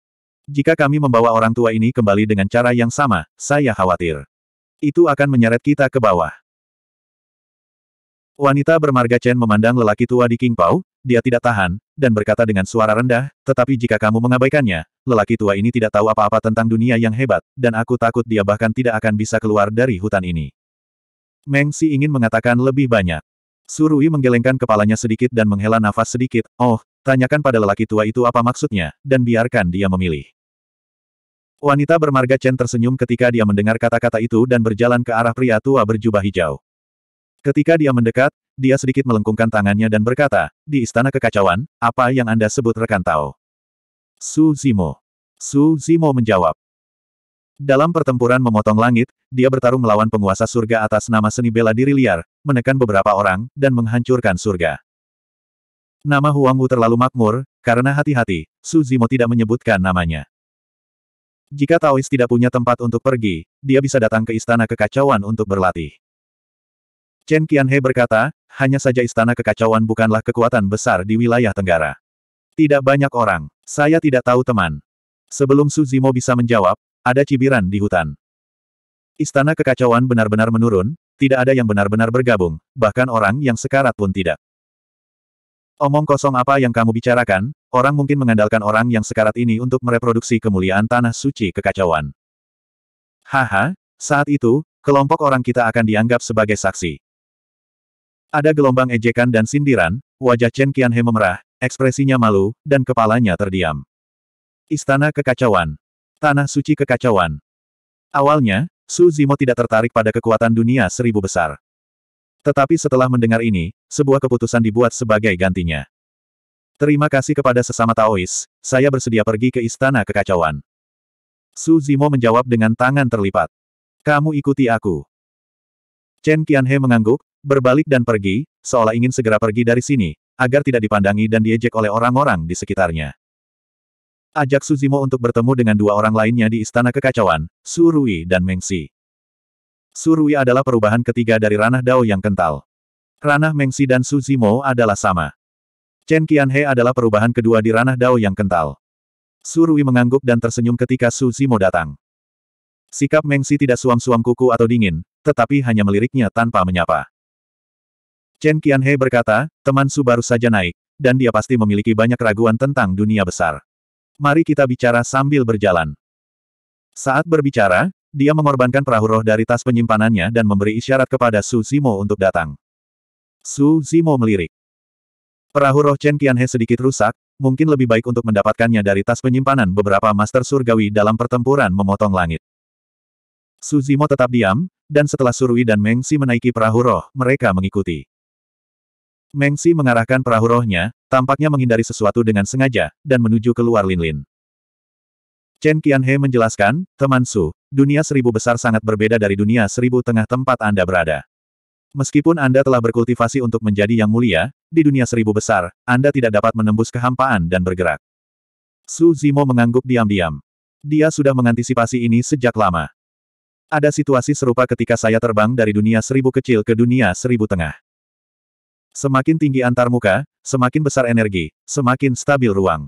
Jika kami membawa orang tua ini kembali dengan cara yang sama, saya khawatir. Itu akan menyeret kita ke bawah. Wanita bermarga Chen memandang lelaki tua di King Pao, dia tidak tahan, dan berkata dengan suara rendah, tetapi jika kamu mengabaikannya, lelaki tua ini tidak tahu apa-apa tentang dunia yang hebat, dan aku takut dia bahkan tidak akan bisa keluar dari hutan ini. Meng Si ingin mengatakan lebih banyak. Surui menggelengkan kepalanya sedikit dan menghela nafas sedikit, oh, tanyakan pada lelaki tua itu apa maksudnya, dan biarkan dia memilih. Wanita bermarga Chen tersenyum ketika dia mendengar kata-kata itu dan berjalan ke arah pria tua berjubah hijau. Ketika dia mendekat, dia sedikit melengkungkan tangannya dan berkata, di istana kekacauan, apa yang Anda sebut rekan Tao? Su Zimo. Su Zimo menjawab. Dalam pertempuran memotong langit, dia bertarung melawan penguasa surga atas nama seni bela diri liar, menekan beberapa orang, dan menghancurkan surga. Nama Huang Wu terlalu makmur, karena hati-hati, Su Zimo tidak menyebutkan namanya. Jika Taois tidak punya tempat untuk pergi, dia bisa datang ke istana kekacauan untuk berlatih. Chen Qianhe berkata, hanya saja istana kekacauan bukanlah kekuatan besar di wilayah Tenggara. Tidak banyak orang. Saya tidak tahu teman. Sebelum Su Zimo bisa menjawab, ada cibiran di hutan. Istana kekacauan benar-benar menurun, tidak ada yang benar-benar bergabung, bahkan orang yang sekarat pun tidak. Omong kosong apa yang kamu bicarakan, orang mungkin mengandalkan orang yang sekarat ini untuk mereproduksi kemuliaan tanah suci kekacauan. Haha, saat itu, kelompok orang kita akan dianggap sebagai saksi. Ada gelombang ejekan dan sindiran, wajah Chen Qianhe memerah, ekspresinya malu, dan kepalanya terdiam. Istana Kekacauan Tanah Suci Kekacauan Awalnya, Su Zimo tidak tertarik pada kekuatan dunia seribu besar. Tetapi setelah mendengar ini, sebuah keputusan dibuat sebagai gantinya. Terima kasih kepada sesama Taois, saya bersedia pergi ke Istana Kekacauan. Su Zimo menjawab dengan tangan terlipat. Kamu ikuti aku. Chen Qianhe mengangguk, berbalik dan pergi, seolah ingin segera pergi dari sini, agar tidak dipandangi dan diejek oleh orang-orang di sekitarnya. Ajak Suzimo untuk bertemu dengan dua orang lainnya di Istana Kekacauan, Surui dan Mengsi. Surui adalah perubahan ketiga dari ranah Dao yang kental. Ranah Mengsi dan Suzimo adalah sama. Chen Qianhe adalah perubahan kedua di ranah Dao yang kental. Surui mengangguk dan tersenyum ketika Suzimo datang. Sikap Mengsi tidak suam-suam kuku atau dingin, tetapi hanya meliriknya tanpa menyapa. Chen Qianhe berkata, teman Su baru saja naik, dan dia pasti memiliki banyak keraguan tentang dunia besar. Mari kita bicara sambil berjalan. Saat berbicara, dia mengorbankan perahu roh dari tas penyimpanannya dan memberi isyarat kepada Su Zimo untuk datang. Su Zimo melirik. Perahu roh Chen Qianhe sedikit rusak, mungkin lebih baik untuk mendapatkannya dari tas penyimpanan beberapa master surgawi dalam pertempuran memotong langit. Su Zimo tetap diam, dan setelah Surui dan Meng menaiki perahu roh, mereka mengikuti. Mengsi mengarahkan perahu rohnya, tampaknya menghindari sesuatu dengan sengaja, dan menuju keluar Linlin. Chen Qianhe menjelaskan, teman Su, dunia seribu besar sangat berbeda dari dunia seribu tengah tempat Anda berada. Meskipun Anda telah berkultivasi untuk menjadi yang mulia, di dunia seribu besar, Anda tidak dapat menembus kehampaan dan bergerak. Su Zimo mengangguk diam-diam. Dia sudah mengantisipasi ini sejak lama. Ada situasi serupa ketika saya terbang dari dunia seribu kecil ke dunia seribu tengah. Semakin tinggi antarmuka, semakin besar energi, semakin stabil ruang.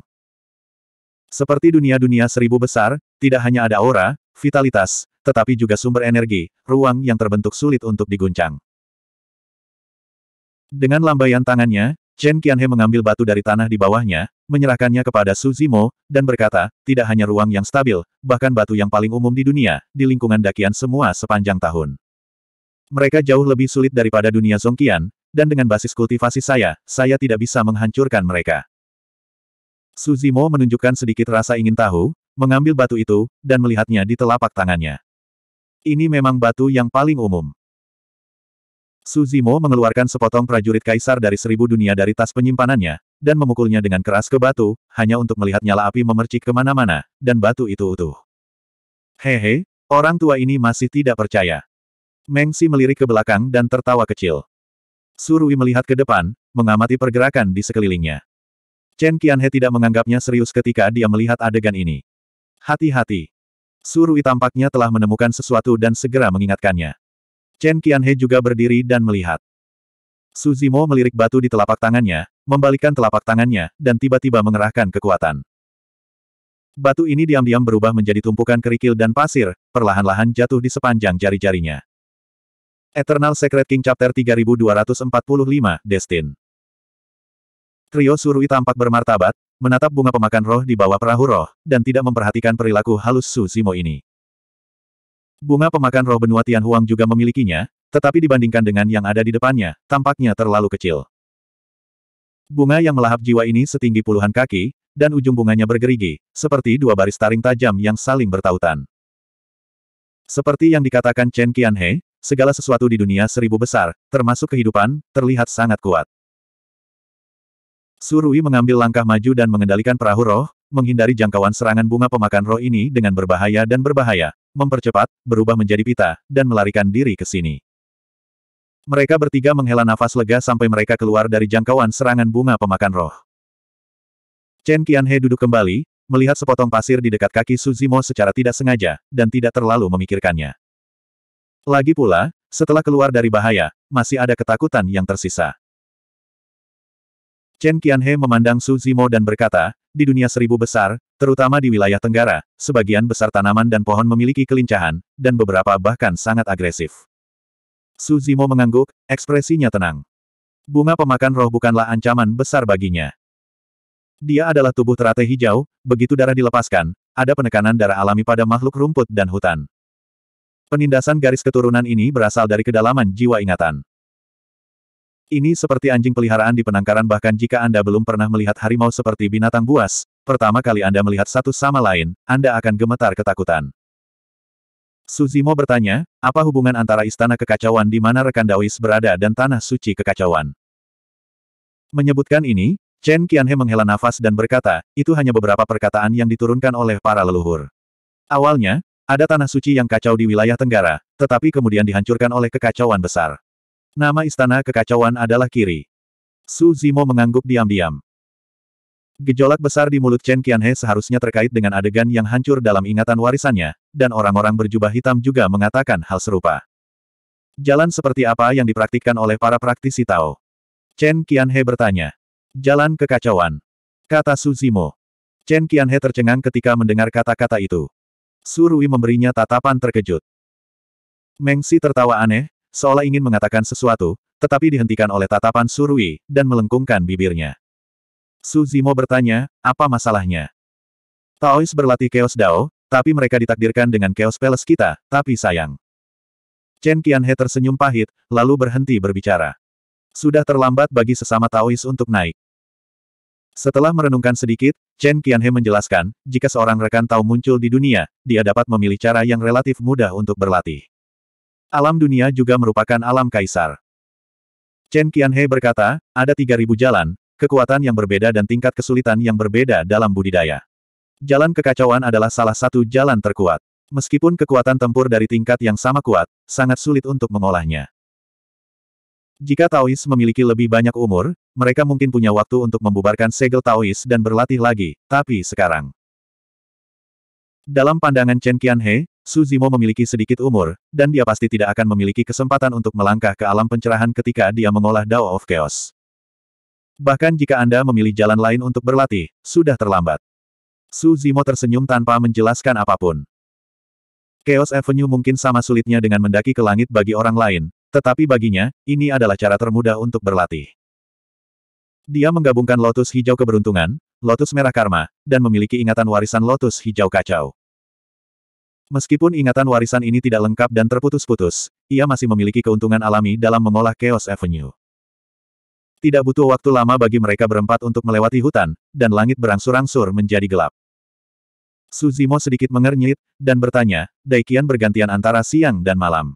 Seperti dunia-dunia seribu besar, tidak hanya ada aura, vitalitas, tetapi juga sumber energi, ruang yang terbentuk sulit untuk diguncang. Dengan lambaian tangannya, Chen Qianhe mengambil batu dari tanah di bawahnya, menyerahkannya kepada Su Zimo, dan berkata, tidak hanya ruang yang stabil, bahkan batu yang paling umum di dunia, di lingkungan dakian semua sepanjang tahun. Mereka jauh lebih sulit daripada dunia Zongqian, dan dengan basis kultivasi saya, saya tidak bisa menghancurkan mereka. Suzimo menunjukkan sedikit rasa ingin tahu, mengambil batu itu, dan melihatnya di telapak tangannya. Ini memang batu yang paling umum. Suzimo mengeluarkan sepotong prajurit kaisar dari seribu dunia dari tas penyimpanannya, dan memukulnya dengan keras ke batu, hanya untuk melihat nyala api memercik kemana-mana, dan batu itu utuh. Hehe, orang tua ini masih tidak percaya. Mengsi melirik ke belakang dan tertawa kecil. Surui melihat ke depan, mengamati pergerakan di sekelilingnya. Chen Qianhe tidak menganggapnya serius ketika dia melihat adegan ini. Hati-hati. Surui tampaknya telah menemukan sesuatu dan segera mengingatkannya. Chen Qianhe juga berdiri dan melihat. Suzimo melirik batu di telapak tangannya, membalikkan telapak tangannya, dan tiba-tiba mengerahkan kekuatan. Batu ini diam-diam berubah menjadi tumpukan kerikil dan pasir, perlahan-lahan jatuh di sepanjang jari-jarinya. Eternal Secret King Chapter 3245, Destin. Trio Surui tampak bermartabat, menatap bunga pemakan roh di bawah perahu roh, dan tidak memperhatikan perilaku halus Su Simo ini. Bunga pemakan roh benua Tian Huang juga memilikinya, tetapi dibandingkan dengan yang ada di depannya, tampaknya terlalu kecil. Bunga yang melahap jiwa ini setinggi puluhan kaki, dan ujung bunganya bergerigi, seperti dua baris taring tajam yang saling bertautan. Seperti yang dikatakan Chen Qianhe, segala sesuatu di dunia seribu besar, termasuk kehidupan, terlihat sangat kuat. Surui mengambil langkah maju dan mengendalikan perahu roh, menghindari jangkauan serangan bunga pemakan roh ini dengan berbahaya dan berbahaya, mempercepat, berubah menjadi pita, dan melarikan diri ke sini. Mereka bertiga menghela nafas lega sampai mereka keluar dari jangkauan serangan bunga pemakan roh. Chen Qianhe duduk kembali, melihat sepotong pasir di dekat kaki Suzimo secara tidak sengaja, dan tidak terlalu memikirkannya. Lagi pula, setelah keluar dari bahaya, masih ada ketakutan yang tersisa. Chen Qianhe memandang Su Zimo dan berkata, di dunia seribu besar, terutama di wilayah Tenggara, sebagian besar tanaman dan pohon memiliki kelincahan, dan beberapa bahkan sangat agresif. Su Zimo mengangguk, ekspresinya tenang. Bunga pemakan roh bukanlah ancaman besar baginya. Dia adalah tubuh teratai hijau, begitu darah dilepaskan, ada penekanan darah alami pada makhluk rumput dan hutan. Penindasan garis keturunan ini berasal dari kedalaman jiwa ingatan. Ini seperti anjing peliharaan di penangkaran bahkan jika Anda belum pernah melihat harimau seperti binatang buas, pertama kali Anda melihat satu sama lain, Anda akan gemetar ketakutan. Suzimo bertanya, apa hubungan antara istana kekacauan di mana rekan Daois berada dan tanah suci kekacauan? Menyebutkan ini, Chen Qianhe menghela nafas dan berkata, itu hanya beberapa perkataan yang diturunkan oleh para leluhur. Awalnya, ada tanah suci yang kacau di wilayah Tenggara, tetapi kemudian dihancurkan oleh kekacauan besar. Nama istana kekacauan adalah Kiri. Su Zimo mengangguk diam-diam. Gejolak besar di mulut Chen Qianhe seharusnya terkait dengan adegan yang hancur dalam ingatan warisannya, dan orang-orang berjubah hitam juga mengatakan hal serupa. Jalan seperti apa yang dipraktikkan oleh para praktisi Tao? Chen Qianhe bertanya. Jalan kekacauan. Kata Su Zimo. Chen Qianhe tercengang ketika mendengar kata-kata itu. Su memberinya tatapan terkejut. Meng tertawa aneh, seolah ingin mengatakan sesuatu, tetapi dihentikan oleh tatapan Su dan melengkungkan bibirnya. Su Zimo bertanya, apa masalahnya? Taois berlatih Chaos Dao, tapi mereka ditakdirkan dengan Chaos Palace kita, tapi sayang. Chen Qianhe tersenyum pahit, lalu berhenti berbicara. Sudah terlambat bagi sesama Taois untuk naik. Setelah merenungkan sedikit, Chen Qianhe menjelaskan, jika seorang rekan tahu muncul di dunia, dia dapat memilih cara yang relatif mudah untuk berlatih. Alam dunia juga merupakan alam kaisar. Chen Qianhe berkata, ada 3.000 jalan, kekuatan yang berbeda dan tingkat kesulitan yang berbeda dalam budidaya. Jalan kekacauan adalah salah satu jalan terkuat. Meskipun kekuatan tempur dari tingkat yang sama kuat, sangat sulit untuk mengolahnya. Jika Taois memiliki lebih banyak umur, mereka mungkin punya waktu untuk membubarkan segel Taois dan berlatih lagi, tapi sekarang. Dalam pandangan Chen Qianhe, Su Zimo memiliki sedikit umur, dan dia pasti tidak akan memiliki kesempatan untuk melangkah ke alam pencerahan ketika dia mengolah Dao of Chaos. Bahkan jika Anda memilih jalan lain untuk berlatih, sudah terlambat. Su Zimo tersenyum tanpa menjelaskan apapun. Chaos Avenue mungkin sama sulitnya dengan mendaki ke langit bagi orang lain, tetapi baginya, ini adalah cara termudah untuk berlatih. Dia menggabungkan lotus hijau keberuntungan, lotus merah karma, dan memiliki ingatan warisan lotus hijau kacau. Meskipun ingatan warisan ini tidak lengkap dan terputus-putus, ia masih memiliki keuntungan alami dalam mengolah Chaos Avenue. Tidak butuh waktu lama bagi mereka berempat untuk melewati hutan, dan langit berangsur-angsur menjadi gelap. Suzimo sedikit mengernyit, dan bertanya, Daikian bergantian antara siang dan malam.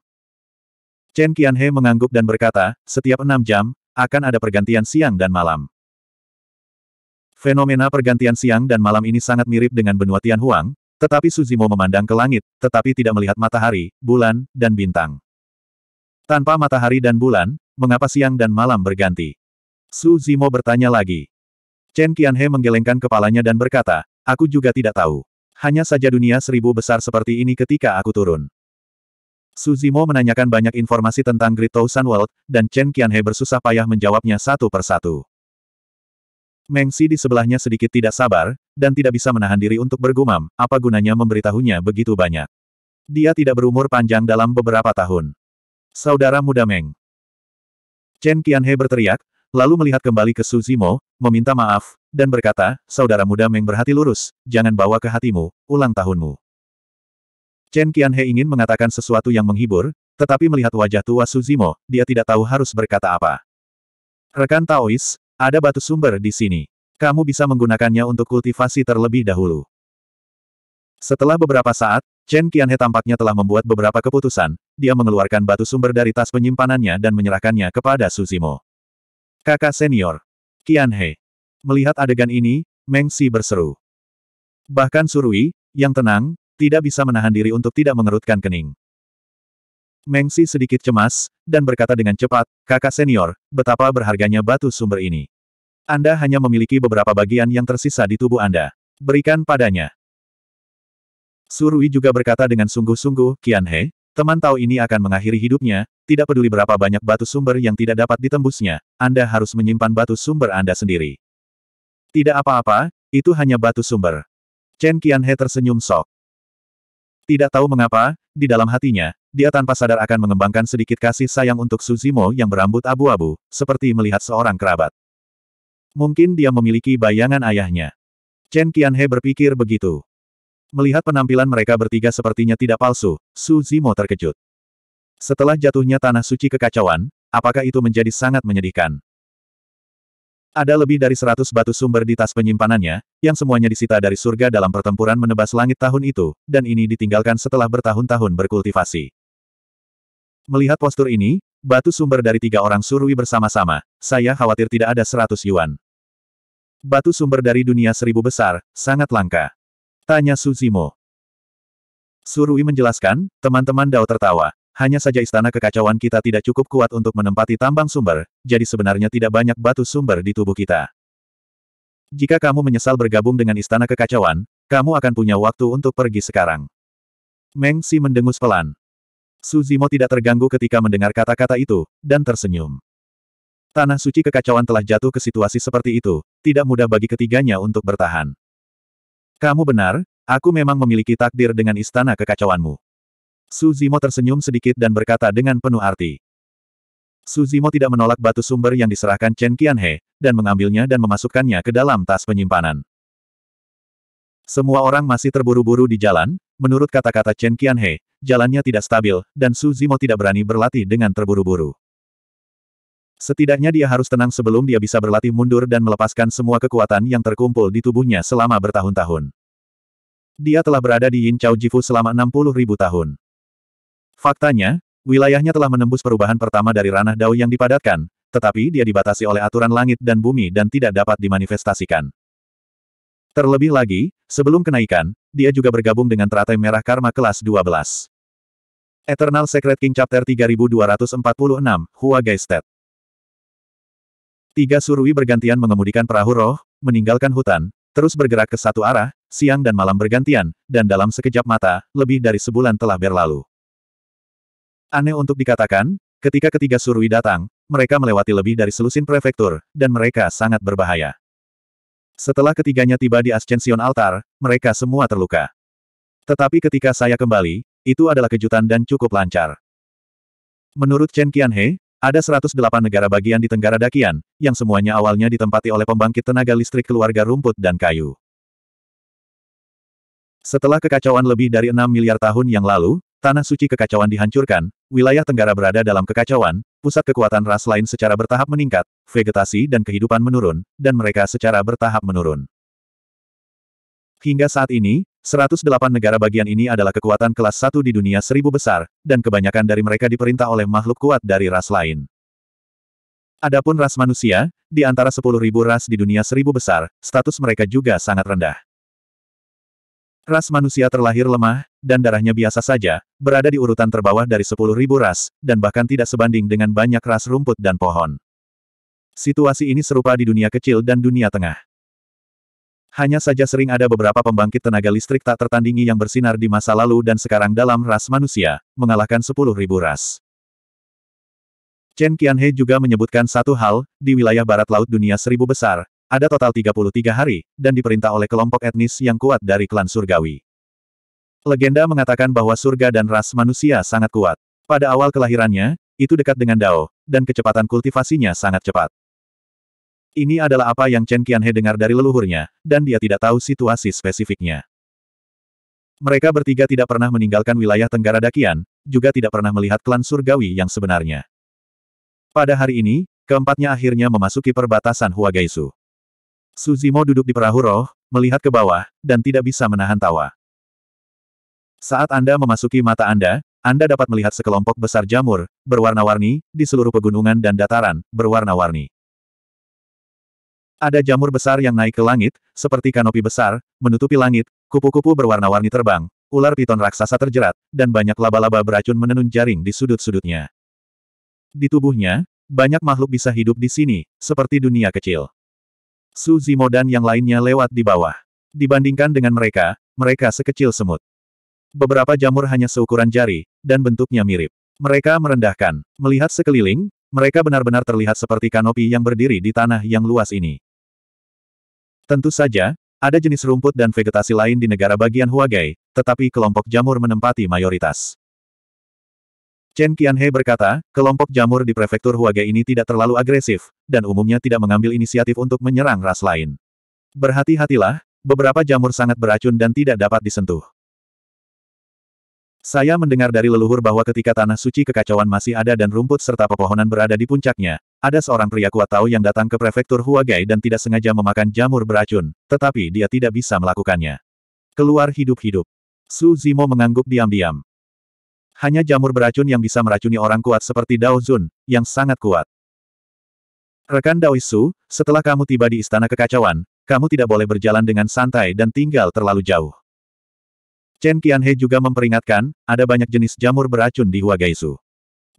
Chen Qianhe mengangguk dan berkata, setiap enam jam, akan ada pergantian siang dan malam. Fenomena pergantian siang dan malam ini sangat mirip dengan benua Tianhuang, tetapi Suzimo memandang ke langit, tetapi tidak melihat matahari, bulan, dan bintang. Tanpa matahari dan bulan, mengapa siang dan malam berganti? Su Zimo bertanya lagi. Chen Qianhe menggelengkan kepalanya dan berkata, aku juga tidak tahu. Hanya saja dunia seribu besar seperti ini ketika aku turun. Suzimo menanyakan banyak informasi tentang Great Thousand World, dan Chen Qianhe bersusah payah menjawabnya satu persatu. Meng Xi di sebelahnya sedikit tidak sabar, dan tidak bisa menahan diri untuk bergumam, apa gunanya memberitahunya begitu banyak. Dia tidak berumur panjang dalam beberapa tahun. Saudara muda Meng. Chen Qianhe berteriak, lalu melihat kembali ke Suzimo, meminta maaf, dan berkata, saudara muda Meng berhati lurus, jangan bawa ke hatimu, ulang tahunmu. Chen Qianhe ingin mengatakan sesuatu yang menghibur, tetapi melihat wajah tua Suzimo, dia tidak tahu harus berkata apa. Rekan Taois, ada batu sumber di sini. Kamu bisa menggunakannya untuk kultivasi terlebih dahulu. Setelah beberapa saat, Chen Qianhe tampaknya telah membuat beberapa keputusan, dia mengeluarkan batu sumber dari tas penyimpanannya dan menyerahkannya kepada Suzimo. Kakak senior. Qianhe. Melihat adegan ini, Meng Si berseru. Bahkan Surui, yang tenang, tidak bisa menahan diri untuk tidak mengerutkan kening. Mengsi sedikit cemas, dan berkata dengan cepat, kakak senior, betapa berharganya batu sumber ini. Anda hanya memiliki beberapa bagian yang tersisa di tubuh Anda. Berikan padanya. Surui juga berkata dengan sungguh-sungguh, Kian He, teman tahu ini akan mengakhiri hidupnya, tidak peduli berapa banyak batu sumber yang tidak dapat ditembusnya, Anda harus menyimpan batu sumber Anda sendiri. Tidak apa-apa, itu hanya batu sumber. Chen Qianhe tersenyum sok. Tidak tahu mengapa, di dalam hatinya, dia tanpa sadar akan mengembangkan sedikit kasih sayang untuk Suzimo yang berambut abu-abu, seperti melihat seorang kerabat. Mungkin dia memiliki bayangan ayahnya. Chen Qianhe berpikir begitu. Melihat penampilan mereka bertiga sepertinya tidak palsu, Su Zimo terkejut. Setelah jatuhnya tanah suci kekacauan, apakah itu menjadi sangat menyedihkan? Ada lebih dari seratus batu sumber di tas penyimpanannya, yang semuanya disita dari surga dalam pertempuran menebas langit tahun itu, dan ini ditinggalkan setelah bertahun-tahun berkultivasi. Melihat postur ini, batu sumber dari tiga orang surui bersama-sama, saya khawatir tidak ada seratus yuan. Batu sumber dari dunia seribu besar, sangat langka. Tanya Suzimo. Surui menjelaskan, teman-teman Dao tertawa. Hanya saja istana kekacauan kita tidak cukup kuat untuk menempati tambang sumber, jadi sebenarnya tidak banyak batu sumber di tubuh kita. Jika kamu menyesal bergabung dengan istana kekacauan, kamu akan punya waktu untuk pergi sekarang. Meng Si mendengus pelan. Suzimo tidak terganggu ketika mendengar kata-kata itu, dan tersenyum. Tanah suci kekacauan telah jatuh ke situasi seperti itu, tidak mudah bagi ketiganya untuk bertahan. Kamu benar, aku memang memiliki takdir dengan istana kekacauanmu. Suzimo tersenyum sedikit dan berkata dengan penuh arti. Suzimo tidak menolak batu sumber yang diserahkan Chen Qianhe, dan mengambilnya dan memasukkannya ke dalam tas penyimpanan. Semua orang masih terburu-buru di jalan, menurut kata-kata Chen Qianhe, jalannya tidak stabil, dan Suzimo tidak berani berlatih dengan terburu-buru. Setidaknya dia harus tenang sebelum dia bisa berlatih mundur dan melepaskan semua kekuatan yang terkumpul di tubuhnya selama bertahun-tahun. Dia telah berada di Yin Chao Jifu selama 60 ribu tahun. Faktanya, wilayahnya telah menembus perubahan pertama dari ranah Dao yang dipadatkan, tetapi dia dibatasi oleh aturan langit dan bumi dan tidak dapat dimanifestasikan. Terlebih lagi, sebelum kenaikan, dia juga bergabung dengan teratai merah karma kelas 12. Eternal Secret King Chapter 3246, Hua Geistet. Tiga surui bergantian mengemudikan perahu roh, meninggalkan hutan, terus bergerak ke satu arah, siang dan malam bergantian, dan dalam sekejap mata, lebih dari sebulan telah berlalu. Aneh untuk dikatakan, ketika ketiga surui datang, mereka melewati lebih dari selusin prefektur, dan mereka sangat berbahaya. Setelah ketiganya tiba di Ascension Altar, mereka semua terluka. Tetapi ketika saya kembali, itu adalah kejutan dan cukup lancar. Menurut Chen Qianhe, ada 108 negara bagian di Tenggara Dakian, yang semuanya awalnya ditempati oleh pembangkit tenaga listrik keluarga rumput dan kayu. Setelah kekacauan lebih dari 6 miliar tahun yang lalu, Tanah suci kekacauan dihancurkan, wilayah tenggara berada dalam kekacauan, pusat kekuatan ras lain secara bertahap meningkat, vegetasi dan kehidupan menurun, dan mereka secara bertahap menurun. Hingga saat ini, 108 negara bagian ini adalah kekuatan kelas 1 di dunia seribu besar, dan kebanyakan dari mereka diperintah oleh makhluk kuat dari ras lain. Adapun ras manusia, di antara 10.000 ras di dunia seribu besar, status mereka juga sangat rendah. Ras manusia terlahir lemah, dan darahnya biasa saja, berada di urutan terbawah dari sepuluh ribu ras, dan bahkan tidak sebanding dengan banyak ras rumput dan pohon. Situasi ini serupa di dunia kecil dan dunia tengah. Hanya saja sering ada beberapa pembangkit tenaga listrik tak tertandingi yang bersinar di masa lalu dan sekarang dalam ras manusia, mengalahkan sepuluh ribu ras. Chen Qianhe juga menyebutkan satu hal, di wilayah barat laut dunia seribu besar, ada total 33 hari, dan diperintah oleh kelompok etnis yang kuat dari klan surgawi. Legenda mengatakan bahwa surga dan ras manusia sangat kuat. Pada awal kelahirannya, itu dekat dengan Dao, dan kecepatan kultivasinya sangat cepat. Ini adalah apa yang Chen Qianhe dengar dari leluhurnya, dan dia tidak tahu situasi spesifiknya. Mereka bertiga tidak pernah meninggalkan wilayah Tenggara Dakian, juga tidak pernah melihat klan surgawi yang sebenarnya. Pada hari ini, keempatnya akhirnya memasuki perbatasan Huagaisu. Suzimo duduk di perahu roh, melihat ke bawah, dan tidak bisa menahan tawa. Saat Anda memasuki mata Anda, Anda dapat melihat sekelompok besar jamur, berwarna-warni, di seluruh pegunungan dan dataran, berwarna-warni. Ada jamur besar yang naik ke langit, seperti kanopi besar, menutupi langit, kupu-kupu berwarna-warni terbang, ular piton raksasa terjerat, dan banyak laba-laba beracun menenun jaring di sudut-sudutnya. Di tubuhnya, banyak makhluk bisa hidup di sini, seperti dunia kecil. Su Zimo dan yang lainnya lewat di bawah. Dibandingkan dengan mereka, mereka sekecil semut. Beberapa jamur hanya seukuran jari, dan bentuknya mirip. Mereka merendahkan. Melihat sekeliling, mereka benar-benar terlihat seperti kanopi yang berdiri di tanah yang luas ini. Tentu saja, ada jenis rumput dan vegetasi lain di negara bagian Huagai, tetapi kelompok jamur menempati mayoritas. Chen Qianhe berkata, kelompok jamur di prefektur Huagai ini tidak terlalu agresif, dan umumnya tidak mengambil inisiatif untuk menyerang ras lain. Berhati-hatilah, beberapa jamur sangat beracun dan tidak dapat disentuh. Saya mendengar dari leluhur bahwa ketika tanah suci kekacauan masih ada dan rumput serta pepohonan berada di puncaknya, ada seorang pria kuat tahu yang datang ke prefektur Huagai dan tidak sengaja memakan jamur beracun, tetapi dia tidak bisa melakukannya. Keluar hidup-hidup. Su Zimo mengangguk diam-diam. Hanya jamur beracun yang bisa meracuni orang kuat seperti Dao Zun, yang sangat kuat. Rekan Dao Su, setelah kamu tiba di Istana Kekacauan, kamu tidak boleh berjalan dengan santai dan tinggal terlalu jauh. Chen Qianhe juga memperingatkan, ada banyak jenis jamur beracun di Hua Gaisu.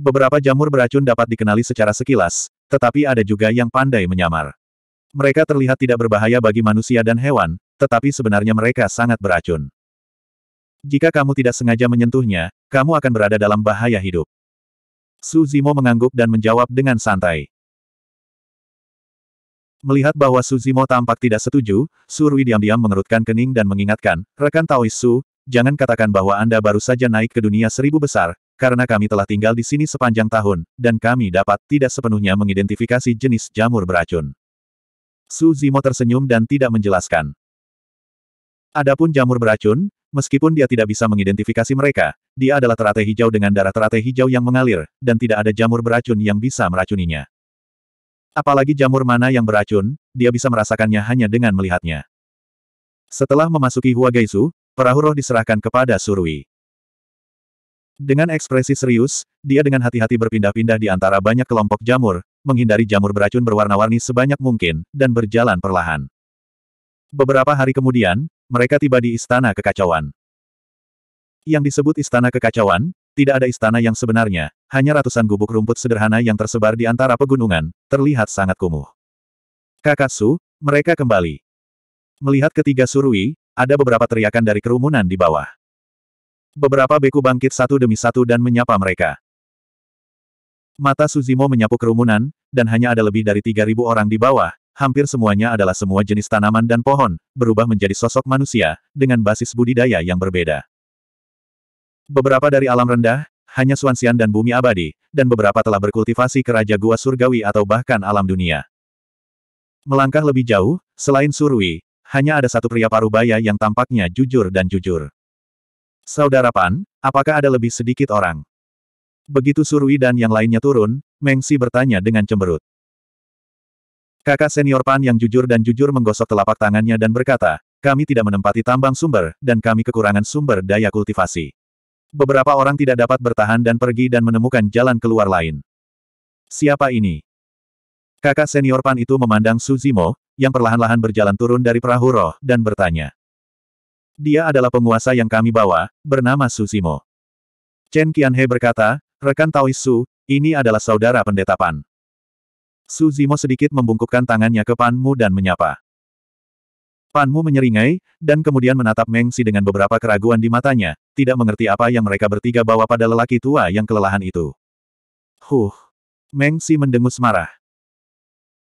Beberapa jamur beracun dapat dikenali secara sekilas, tetapi ada juga yang pandai menyamar. Mereka terlihat tidak berbahaya bagi manusia dan hewan, tetapi sebenarnya mereka sangat beracun. Jika kamu tidak sengaja menyentuhnya, kamu akan berada dalam bahaya hidup. Su Zimo mengangguk dan menjawab dengan santai. Melihat bahwa Su Zimo tampak tidak setuju, Surui diam-diam mengerutkan kening dan mengingatkan, rekan Taoisu, jangan katakan bahwa Anda baru saja naik ke dunia seribu besar, karena kami telah tinggal di sini sepanjang tahun, dan kami dapat tidak sepenuhnya mengidentifikasi jenis jamur beracun. Su Zimo tersenyum dan tidak menjelaskan. Adapun jamur beracun, meskipun dia tidak bisa mengidentifikasi mereka, dia adalah teratai hijau dengan darah teratai hijau yang mengalir, dan tidak ada jamur beracun yang bisa meracuninya. Apalagi jamur mana yang beracun, dia bisa merasakannya hanya dengan melihatnya. Setelah memasuki Hua Geisu, Perahu roh diserahkan kepada Surui. Dengan ekspresi serius, dia dengan hati-hati berpindah-pindah di antara banyak kelompok jamur, menghindari jamur beracun berwarna-warni sebanyak mungkin, dan berjalan perlahan. Beberapa hari kemudian, mereka tiba di Istana Kekacauan. Yang disebut Istana Kekacauan, tidak ada istana yang sebenarnya, hanya ratusan gubuk rumput sederhana yang tersebar di antara pegunungan, terlihat sangat kumuh. Kakak Su, mereka kembali. Melihat ketiga Surui, ada beberapa teriakan dari kerumunan di bawah. Beberapa beku bangkit satu demi satu dan menyapa mereka. Mata Suzimo menyapu kerumunan, dan hanya ada lebih dari 3.000 orang di bawah, hampir semuanya adalah semua jenis tanaman dan pohon, berubah menjadi sosok manusia, dengan basis budidaya yang berbeda. Beberapa dari alam rendah, hanya Suansian dan bumi abadi, dan beberapa telah berkultivasi ke Raja Gua Surgawi atau bahkan alam dunia. Melangkah lebih jauh, selain Surui, hanya ada satu pria parubaya yang tampaknya jujur dan jujur. Saudara Pan, apakah ada lebih sedikit orang? Begitu Surui dan yang lainnya turun, Mengsi bertanya dengan cemberut. Kakak senior Pan yang jujur dan jujur menggosok telapak tangannya dan berkata, kami tidak menempati tambang sumber, dan kami kekurangan sumber daya kultivasi. Beberapa orang tidak dapat bertahan dan pergi dan menemukan jalan keluar lain. Siapa ini? Kakak senior Pan itu memandang Suzimo, yang perlahan-lahan berjalan turun dari perahu roh, dan bertanya. Dia adalah penguasa yang kami bawa, bernama Suzimo. Chen Qianhe berkata, rekan Taois Su, ini adalah saudara pendeta Pan. Suzimo sedikit membungkukkan tangannya ke Panmu dan menyapa. Panmu menyeringai, dan kemudian menatap Mengsi dengan beberapa keraguan di matanya, tidak mengerti apa yang mereka bertiga bawa pada lelaki tua yang kelelahan itu. Huh. Mengsi mendengus marah.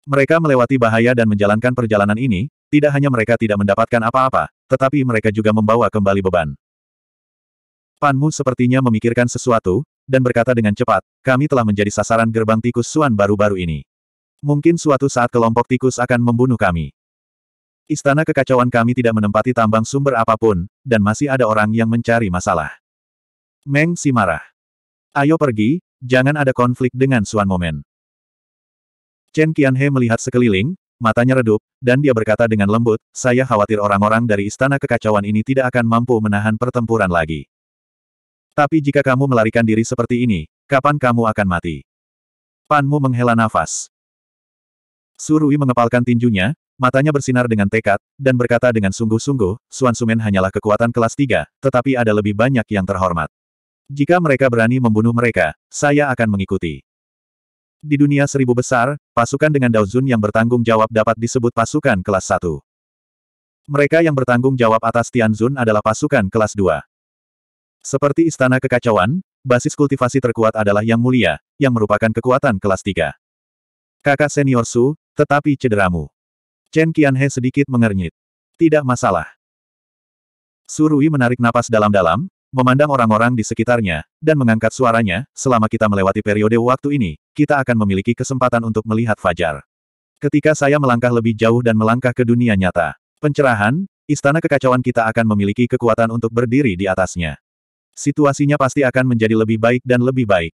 Mereka melewati bahaya dan menjalankan perjalanan ini, tidak hanya mereka tidak mendapatkan apa-apa, tetapi mereka juga membawa kembali beban. Panmu sepertinya memikirkan sesuatu, dan berkata dengan cepat, kami telah menjadi sasaran gerbang tikus Suan baru-baru ini. Mungkin suatu saat kelompok tikus akan membunuh kami. Istana kekacauan kami tidak menempati tambang sumber apapun, dan masih ada orang yang mencari masalah. Meng si marah. Ayo pergi, jangan ada konflik dengan Suan Momen. Chen Qianhe melihat sekeliling, matanya redup, dan dia berkata dengan lembut, saya khawatir orang-orang dari istana kekacauan ini tidak akan mampu menahan pertempuran lagi. Tapi jika kamu melarikan diri seperti ini, kapan kamu akan mati? Panmu menghela nafas. Surui mengepalkan tinjunya, matanya bersinar dengan tekad, dan berkata dengan sungguh-sungguh, Suan Sumen hanyalah kekuatan kelas 3, tetapi ada lebih banyak yang terhormat. Jika mereka berani membunuh mereka, saya akan mengikuti. Di dunia seribu besar, pasukan dengan Daozun yang bertanggung jawab dapat disebut pasukan kelas 1. Mereka yang bertanggung jawab atas Tianzun adalah pasukan kelas 2. Seperti Istana Kekacauan, basis kultivasi terkuat adalah Yang Mulia, yang merupakan kekuatan kelas 3. Kakak senior Su, tetapi cederamu. Chen Qianhe sedikit mengernyit. Tidak masalah. Surui menarik napas dalam-dalam, memandang orang-orang di sekitarnya, dan mengangkat suaranya, selama kita melewati periode waktu ini, kita akan memiliki kesempatan untuk melihat Fajar. Ketika saya melangkah lebih jauh dan melangkah ke dunia nyata, pencerahan, istana kekacauan kita akan memiliki kekuatan untuk berdiri di atasnya. Situasinya pasti akan menjadi lebih baik dan lebih baik.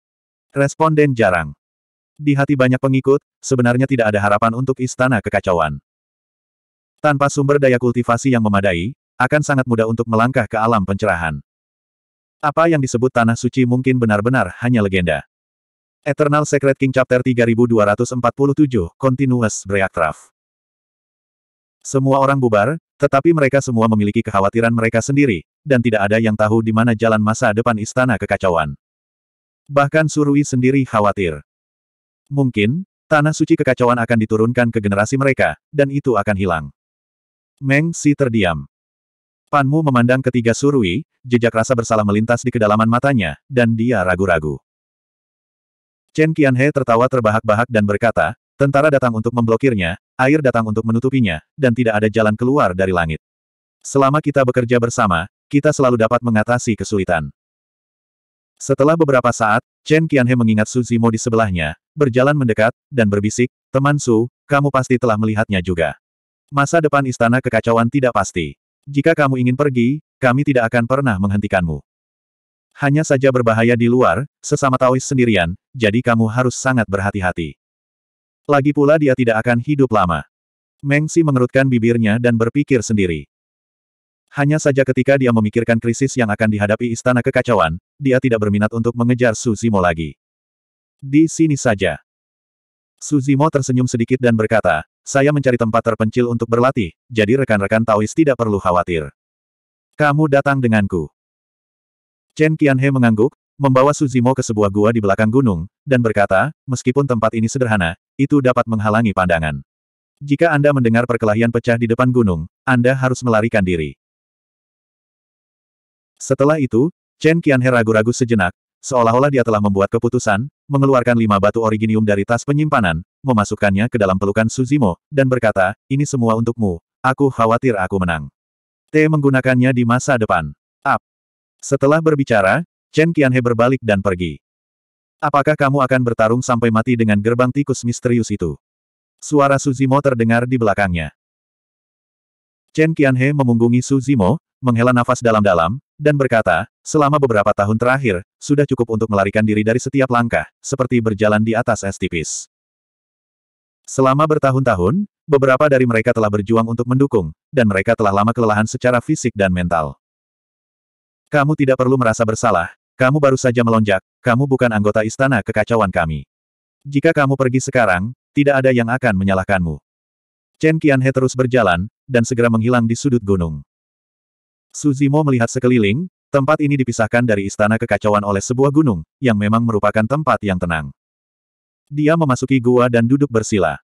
Responden jarang. Di hati banyak pengikut, sebenarnya tidak ada harapan untuk istana kekacauan. Tanpa sumber daya kultivasi yang memadai, akan sangat mudah untuk melangkah ke alam pencerahan. Apa yang disebut Tanah Suci mungkin benar-benar hanya legenda. Eternal Secret King Chapter 3247, Continuous Breakcraft. Semua orang bubar, tetapi mereka semua memiliki kekhawatiran mereka sendiri, dan tidak ada yang tahu di mana jalan masa depan istana kekacauan. Bahkan Surui sendiri khawatir. Mungkin, tanah suci kekacauan akan diturunkan ke generasi mereka, dan itu akan hilang. Meng Si terdiam. Panmu memandang ketiga surui, jejak rasa bersalah melintas di kedalaman matanya, dan dia ragu-ragu. Chen Qianhe tertawa terbahak-bahak dan berkata, tentara datang untuk memblokirnya, air datang untuk menutupinya, dan tidak ada jalan keluar dari langit. Selama kita bekerja bersama, kita selalu dapat mengatasi kesulitan. Setelah beberapa saat, Chen Qianhe mengingat Su Zimo di sebelahnya, berjalan mendekat, dan berbisik, Teman Su, kamu pasti telah melihatnya juga. Masa depan istana kekacauan tidak pasti. Jika kamu ingin pergi, kami tidak akan pernah menghentikanmu. Hanya saja berbahaya di luar, sesama Taois sendirian, jadi kamu harus sangat berhati-hati. Lagi pula dia tidak akan hidup lama. Mengsi mengerutkan bibirnya dan berpikir sendiri. Hanya saja ketika dia memikirkan krisis yang akan dihadapi istana kekacauan, dia tidak berminat untuk mengejar Suzimo lagi. Di sini saja. Suzimo tersenyum sedikit dan berkata, saya mencari tempat terpencil untuk berlatih, jadi rekan-rekan Taois tidak perlu khawatir. Kamu datang denganku. Chen Qianhe mengangguk, membawa Suzimo ke sebuah gua di belakang gunung, dan berkata, meskipun tempat ini sederhana, itu dapat menghalangi pandangan. Jika Anda mendengar perkelahian pecah di depan gunung, Anda harus melarikan diri. Setelah itu, Chen Qianhe ragu-ragu sejenak, Seolah-olah dia telah membuat keputusan, mengeluarkan lima batu originium dari tas penyimpanan, memasukkannya ke dalam pelukan Suzimo, dan berkata, ini semua untukmu, aku khawatir aku menang. T menggunakannya di masa depan. Up. Setelah berbicara, Chen Qianhe berbalik dan pergi. Apakah kamu akan bertarung sampai mati dengan gerbang tikus misterius itu? Suara Suzimo terdengar di belakangnya. Chen Qianhe memunggungi Suzimo, menghela nafas dalam-dalam, dan berkata, selama beberapa tahun terakhir, sudah cukup untuk melarikan diri dari setiap langkah, seperti berjalan di atas es tipis. Selama bertahun-tahun, beberapa dari mereka telah berjuang untuk mendukung, dan mereka telah lama kelelahan secara fisik dan mental. Kamu tidak perlu merasa bersalah, kamu baru saja melonjak, kamu bukan anggota istana kekacauan kami. Jika kamu pergi sekarang, tidak ada yang akan menyalahkanmu. Chen Qianhe terus berjalan, dan segera menghilang di sudut gunung. Suzimo melihat sekeliling, tempat ini dipisahkan dari istana kekacauan oleh sebuah gunung, yang memang merupakan tempat yang tenang. Dia memasuki gua dan duduk bersila.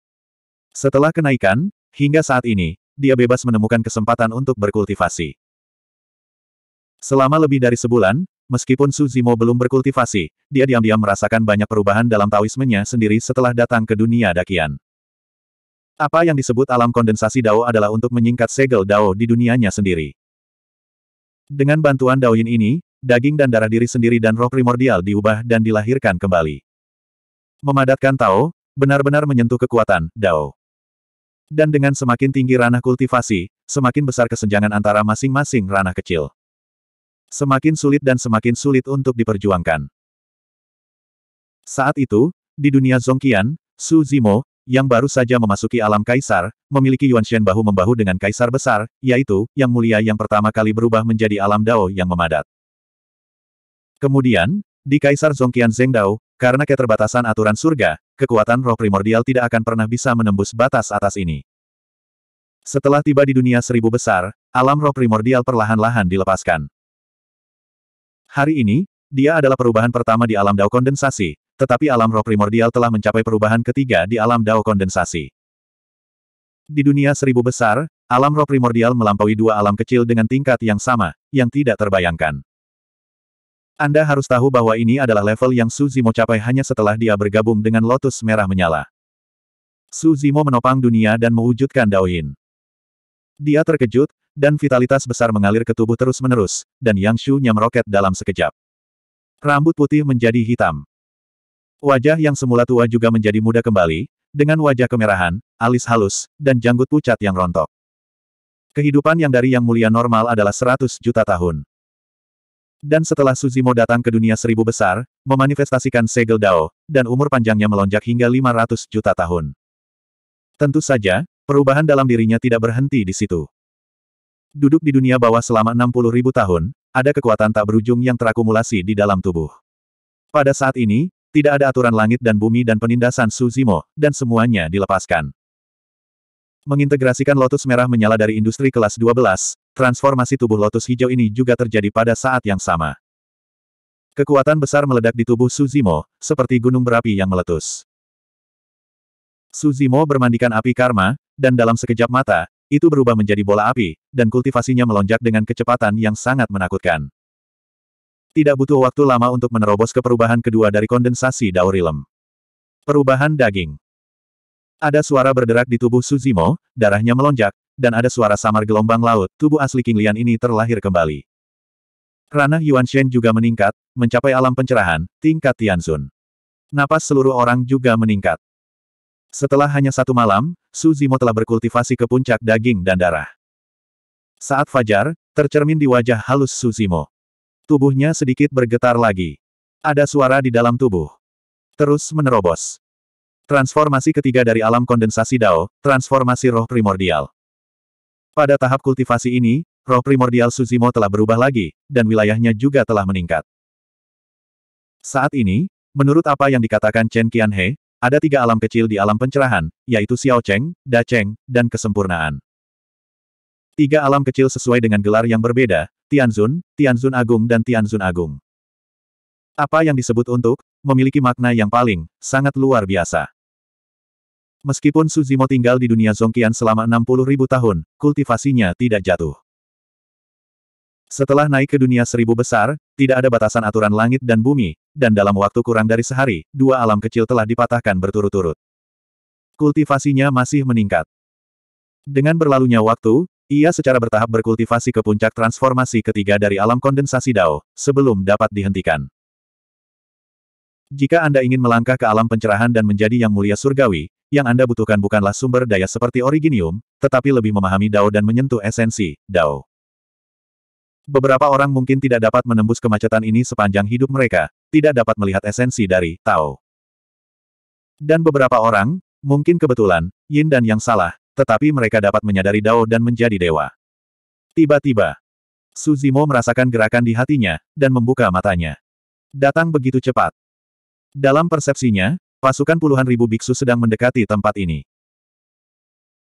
Setelah kenaikan, hingga saat ini, dia bebas menemukan kesempatan untuk berkultivasi. Selama lebih dari sebulan, meskipun Suzimo belum berkultivasi, dia diam-diam merasakan banyak perubahan dalam taoismenya sendiri setelah datang ke dunia dakian. Apa yang disebut alam kondensasi Dao adalah untuk menyingkat segel Dao di dunianya sendiri. Dengan bantuan Daoyin ini, daging dan darah diri sendiri dan roh primordial diubah dan dilahirkan kembali. Memadatkan Tao, benar-benar menyentuh kekuatan Dao. Dan dengan semakin tinggi ranah kultivasi, semakin besar kesenjangan antara masing-masing ranah kecil. Semakin sulit dan semakin sulit untuk diperjuangkan. Saat itu, di dunia Zongqian, Su Zimo, yang baru saja memasuki alam kaisar, memiliki Yuan Shen bahu-membahu dengan kaisar besar, yaitu, yang mulia yang pertama kali berubah menjadi alam Dao yang memadat. Kemudian, di kaisar Zongqian Dao, karena keterbatasan aturan surga, kekuatan roh primordial tidak akan pernah bisa menembus batas atas ini. Setelah tiba di dunia seribu besar, alam roh primordial perlahan-lahan dilepaskan. Hari ini, dia adalah perubahan pertama di alam Dao kondensasi, tetapi alam roh primordial telah mencapai perubahan ketiga di alam dao kondensasi. Di dunia seribu besar, alam roh primordial melampaui dua alam kecil dengan tingkat yang sama, yang tidak terbayangkan. Anda harus tahu bahwa ini adalah level yang Su Zimo capai hanya setelah dia bergabung dengan Lotus Merah Menyala. Su Zimo menopang dunia dan mewujudkan Daoin. Dia terkejut, dan vitalitas besar mengalir ke tubuh terus-menerus, dan Yang Shu-nya meroket dalam sekejap. Rambut putih menjadi hitam. Wajah yang semula tua juga menjadi muda kembali, dengan wajah kemerahan, alis halus, dan janggut pucat yang rontok. Kehidupan yang dari yang mulia normal adalah 100 juta tahun. Dan setelah Suzimo datang ke dunia seribu besar, memanifestasikan segel Dao, dan umur panjangnya melonjak hingga 500 juta tahun. Tentu saja, perubahan dalam dirinya tidak berhenti di situ. Duduk di dunia bawah selama 60 ribu tahun, ada kekuatan tak berujung yang terakumulasi di dalam tubuh. Pada saat ini, tidak ada aturan langit dan bumi dan penindasan Suzimo, dan semuanya dilepaskan. Mengintegrasikan lotus merah menyala dari industri kelas 12, transformasi tubuh lotus hijau ini juga terjadi pada saat yang sama. Kekuatan besar meledak di tubuh Suzimo, seperti gunung berapi yang meletus. Suzimo bermandikan api karma, dan dalam sekejap mata, itu berubah menjadi bola api, dan kultivasinya melonjak dengan kecepatan yang sangat menakutkan. Tidak butuh waktu lama untuk menerobos ke perubahan kedua dari kondensasi daurilem. Perubahan daging. Ada suara berderak di tubuh Suzimo, darahnya melonjak, dan ada suara samar gelombang laut, tubuh asli King Lian ini terlahir kembali. Ranah Yuan Shen juga meningkat, mencapai alam pencerahan, tingkat Tianzun. Napas seluruh orang juga meningkat. Setelah hanya satu malam, Suzimo telah berkultivasi ke puncak daging dan darah. Saat fajar, tercermin di wajah halus Suzimo. Tubuhnya sedikit bergetar lagi. Ada suara di dalam tubuh. Terus menerobos. Transformasi ketiga dari alam kondensasi Dao, transformasi roh primordial. Pada tahap kultivasi ini, roh primordial Suzimo telah berubah lagi, dan wilayahnya juga telah meningkat. Saat ini, menurut apa yang dikatakan Chen Qianhe, ada tiga alam kecil di alam pencerahan, yaitu Xiao Cheng, Da Cheng, dan kesempurnaan. Tiga alam kecil sesuai dengan gelar yang berbeda, Tianzun, Tianzun Agung dan Tianzun Agung. Apa yang disebut untuk, memiliki makna yang paling, sangat luar biasa. Meskipun Suzimo tinggal di dunia Zongkian selama 60 ribu tahun, kultivasinya tidak jatuh. Setelah naik ke dunia seribu besar, tidak ada batasan aturan langit dan bumi, dan dalam waktu kurang dari sehari, dua alam kecil telah dipatahkan berturut-turut. Kultivasinya masih meningkat. Dengan berlalunya waktu, ia secara bertahap berkultivasi ke puncak transformasi ketiga dari alam kondensasi Dao, sebelum dapat dihentikan. Jika Anda ingin melangkah ke alam pencerahan dan menjadi yang mulia surgawi, yang Anda butuhkan bukanlah sumber daya seperti originium, tetapi lebih memahami Dao dan menyentuh esensi, Dao. Beberapa orang mungkin tidak dapat menembus kemacetan ini sepanjang hidup mereka, tidak dapat melihat esensi dari Tao. Dan beberapa orang, mungkin kebetulan, Yin dan Yang salah, tetapi mereka dapat menyadari Dao dan menjadi dewa. Tiba-tiba, Suzimo merasakan gerakan di hatinya, dan membuka matanya. Datang begitu cepat. Dalam persepsinya, pasukan puluhan ribu biksu sedang mendekati tempat ini.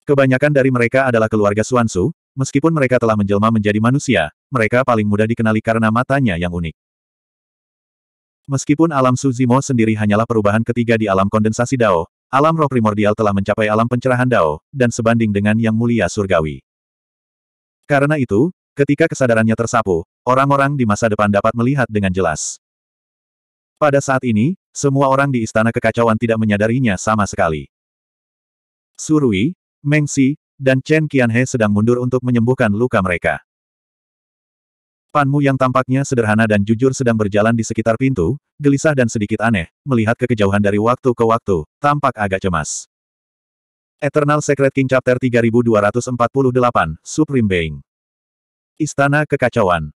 Kebanyakan dari mereka adalah keluarga Suansu, meskipun mereka telah menjelma menjadi manusia, mereka paling mudah dikenali karena matanya yang unik. Meskipun alam Suzimo sendiri hanyalah perubahan ketiga di alam kondensasi Dao, Alam roh primordial telah mencapai alam pencerahan Dao, dan sebanding dengan yang mulia surgawi. Karena itu, ketika kesadarannya tersapu, orang-orang di masa depan dapat melihat dengan jelas. Pada saat ini, semua orang di Istana Kekacauan tidak menyadarinya sama sekali. Surui, Mengsi, dan Chen Qianhe sedang mundur untuk menyembuhkan luka mereka. Panmu yang tampaknya sederhana dan jujur sedang berjalan di sekitar pintu, gelisah dan sedikit aneh, melihat kekejauhan dari waktu ke waktu, tampak agak cemas. Eternal Secret King Chapter 3248, Supreme Being Istana Kekacauan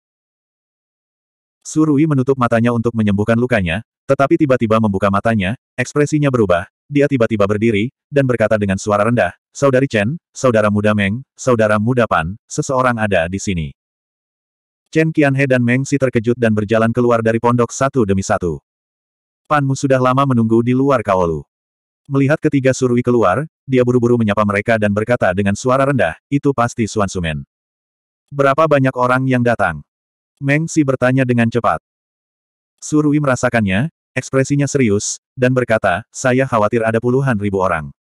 Surui menutup matanya untuk menyembuhkan lukanya, tetapi tiba-tiba membuka matanya, ekspresinya berubah, dia tiba-tiba berdiri, dan berkata dengan suara rendah, Saudari Chen, Saudara Muda Meng, Saudara Muda Pan, seseorang ada di sini. Chen Qianhe dan Meng Si terkejut dan berjalan keluar dari pondok satu demi satu. Panmu sudah lama menunggu di luar Kaolu. Melihat ketiga surui keluar, dia buru-buru menyapa mereka dan berkata dengan suara rendah, itu pasti Suan Sumen. Berapa banyak orang yang datang? Meng Si bertanya dengan cepat. Surui merasakannya, ekspresinya serius, dan berkata, saya khawatir ada puluhan ribu orang.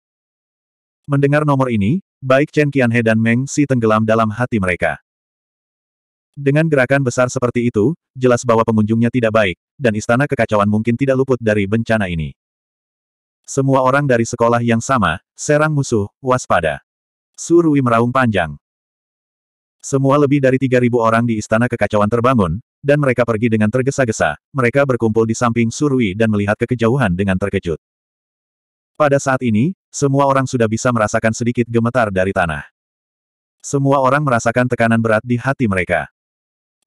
Mendengar nomor ini, baik Chen Qianhe dan Meng Si tenggelam dalam hati mereka. Dengan gerakan besar seperti itu, jelas bahwa pengunjungnya tidak baik, dan istana kekacauan mungkin tidak luput dari bencana ini. Semua orang dari sekolah yang sama, serang musuh, waspada. Surui meraung panjang. Semua lebih dari 3.000 orang di istana kekacauan terbangun, dan mereka pergi dengan tergesa-gesa, mereka berkumpul di samping Surui dan melihat kekejauhan dengan terkejut. Pada saat ini, semua orang sudah bisa merasakan sedikit gemetar dari tanah. Semua orang merasakan tekanan berat di hati mereka.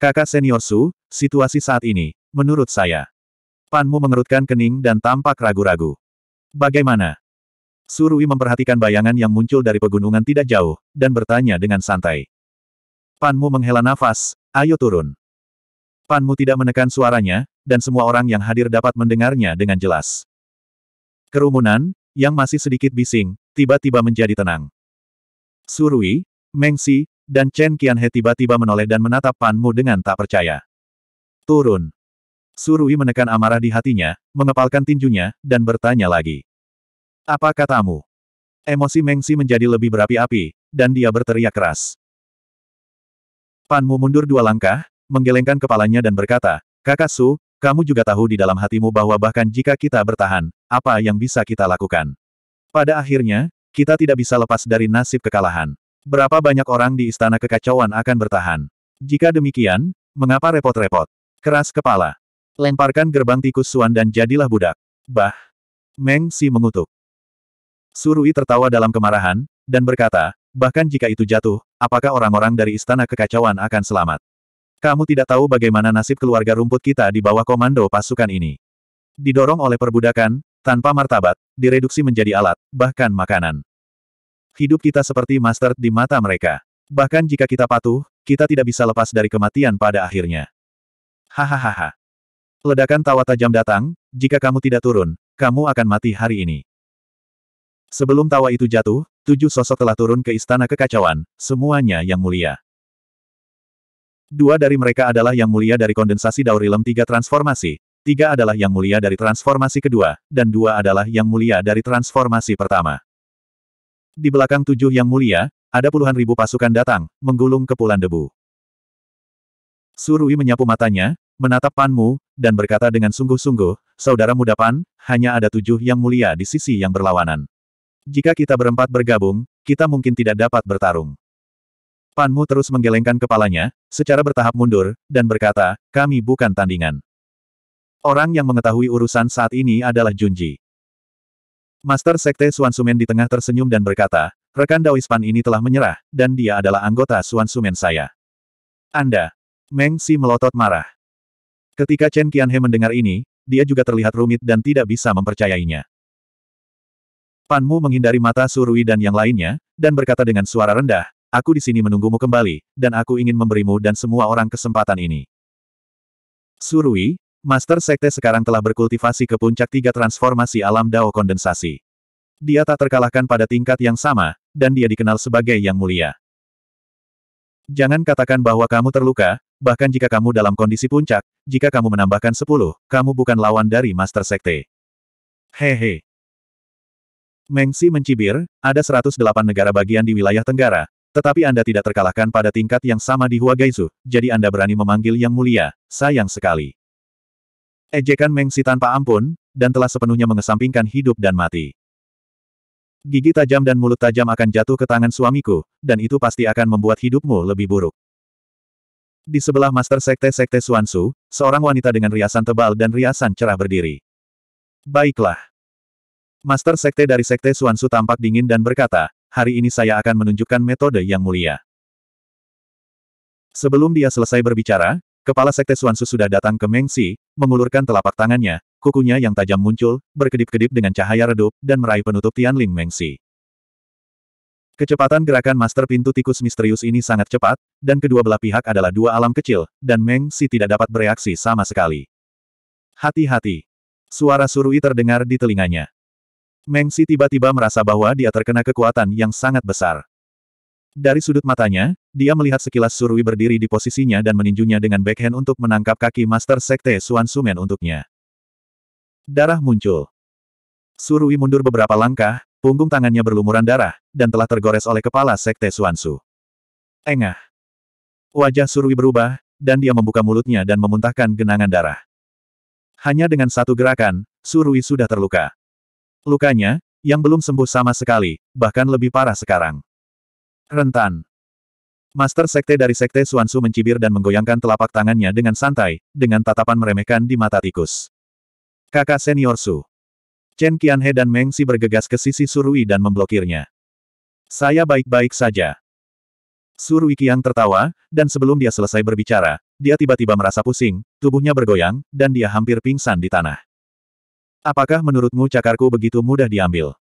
Kakak senior Su, situasi saat ini, menurut saya. Panmu mengerutkan kening dan tampak ragu-ragu. Bagaimana? Surui memperhatikan bayangan yang muncul dari pegunungan tidak jauh, dan bertanya dengan santai. Panmu menghela nafas, ayo turun. Panmu tidak menekan suaranya, dan semua orang yang hadir dapat mendengarnya dengan jelas. Kerumunan, yang masih sedikit bising, tiba-tiba menjadi tenang. Surui, Mengsi, dan Chen Qianhe tiba-tiba menoleh dan menatap Pan Mu dengan tak percaya. Turun. Surui menekan amarah di hatinya, mengepalkan tinjunya, dan bertanya lagi. Apa katamu? Emosi Mengsi menjadi lebih berapi-api, dan dia berteriak keras. Panmu mundur dua langkah, menggelengkan kepalanya dan berkata, Kakak Su, kamu juga tahu di dalam hatimu bahwa bahkan jika kita bertahan, apa yang bisa kita lakukan? Pada akhirnya, kita tidak bisa lepas dari nasib kekalahan. Berapa banyak orang di istana kekacauan akan bertahan? Jika demikian, mengapa repot-repot? Keras kepala. Lemparkan gerbang tikus suan dan jadilah budak. Bah! Meng Si mengutuk. Surui tertawa dalam kemarahan, dan berkata, bahkan jika itu jatuh, apakah orang-orang dari istana kekacauan akan selamat? Kamu tidak tahu bagaimana nasib keluarga rumput kita di bawah komando pasukan ini. Didorong oleh perbudakan, tanpa martabat, direduksi menjadi alat, bahkan makanan. Hidup kita seperti master di mata mereka. Bahkan jika kita patuh, kita tidak bisa lepas dari kematian pada akhirnya. Hahaha. Ledakan tawa tajam datang, jika kamu tidak turun, kamu akan mati hari ini. Sebelum tawa itu jatuh, tujuh sosok telah turun ke istana kekacauan, semuanya yang mulia. Dua dari mereka adalah yang mulia dari kondensasi Daurilem tiga transformasi, tiga adalah yang mulia dari transformasi kedua, dan dua adalah yang mulia dari transformasi pertama. Di belakang tujuh yang mulia, ada puluhan ribu pasukan datang, menggulung kepulan debu. Surui menyapu matanya, menatap Panmu, dan berkata dengan sungguh-sungguh, Saudara muda Pan, hanya ada tujuh yang mulia di sisi yang berlawanan. Jika kita berempat bergabung, kita mungkin tidak dapat bertarung. Panmu terus menggelengkan kepalanya, secara bertahap mundur, dan berkata, kami bukan tandingan. Orang yang mengetahui urusan saat ini adalah Junji. Master Sekte Suansumen di tengah tersenyum dan berkata, rekan Pan ini telah menyerah, dan dia adalah anggota Suansumen saya. Anda. Meng Si melotot marah. Ketika Chen Qianhe mendengar ini, dia juga terlihat rumit dan tidak bisa mempercayainya. Panmu menghindari mata Surui dan yang lainnya, dan berkata dengan suara rendah, Aku di sini menunggumu kembali, dan aku ingin memberimu dan semua orang kesempatan ini. Surui, Master Sekte sekarang telah berkultivasi ke puncak tiga transformasi alam Dao kondensasi. Dia tak terkalahkan pada tingkat yang sama, dan dia dikenal sebagai Yang Mulia. Jangan katakan bahwa kamu terluka, bahkan jika kamu dalam kondisi puncak, jika kamu menambahkan sepuluh, kamu bukan lawan dari Master Sekte. Hehe. Mengsi mencibir, ada 108 negara bagian di wilayah Tenggara, tetapi Anda tidak terkalahkan pada tingkat yang sama di Huagaizu, jadi Anda berani memanggil Yang Mulia, sayang sekali. Ejekan Mengsi tanpa ampun, dan telah sepenuhnya mengesampingkan hidup dan mati. Gigi tajam dan mulut tajam akan jatuh ke tangan suamiku, dan itu pasti akan membuat hidupmu lebih buruk. Di sebelah Master Sekte-Sekte Suansu, seorang wanita dengan riasan tebal dan riasan cerah berdiri. Baiklah. Master Sekte dari Sekte Suansu tampak dingin dan berkata, hari ini saya akan menunjukkan metode yang mulia. Sebelum dia selesai berbicara, Kepala Sekte Suansu sudah datang ke Mengsi, mengulurkan telapak tangannya, kukunya yang tajam muncul, berkedip-kedip dengan cahaya redup, dan meraih penutup Tianling Mengsi. Kecepatan gerakan master pintu tikus misterius ini sangat cepat, dan kedua belah pihak adalah dua alam kecil, dan Mengsi tidak dapat bereaksi sama sekali. Hati-hati. Suara surui terdengar di telinganya. Mengsi tiba-tiba merasa bahwa dia terkena kekuatan yang sangat besar. Dari sudut matanya, dia melihat sekilas Surui berdiri di posisinya dan meninjunya dengan backhand untuk menangkap kaki Master Sekte Suan Sumen untuknya. Darah muncul. Surui mundur beberapa langkah, punggung tangannya berlumuran darah, dan telah tergores oleh kepala Sekte Suansu. Engah. Wajah Surui berubah, dan dia membuka mulutnya dan memuntahkan genangan darah. Hanya dengan satu gerakan, Surui sudah terluka. Lukanya, yang belum sembuh sama sekali, bahkan lebih parah sekarang. Rentan. Master Sekte dari Sekte Suansu mencibir dan menggoyangkan telapak tangannya dengan santai, dengan tatapan meremehkan di mata tikus. Kakak senior Su. Chen Qianhe dan Meng Si bergegas ke sisi Surui dan memblokirnya. Saya baik-baik saja. Surui Qiang tertawa, dan sebelum dia selesai berbicara, dia tiba-tiba merasa pusing, tubuhnya bergoyang, dan dia hampir pingsan di tanah. Apakah menurutmu cakarku begitu mudah diambil?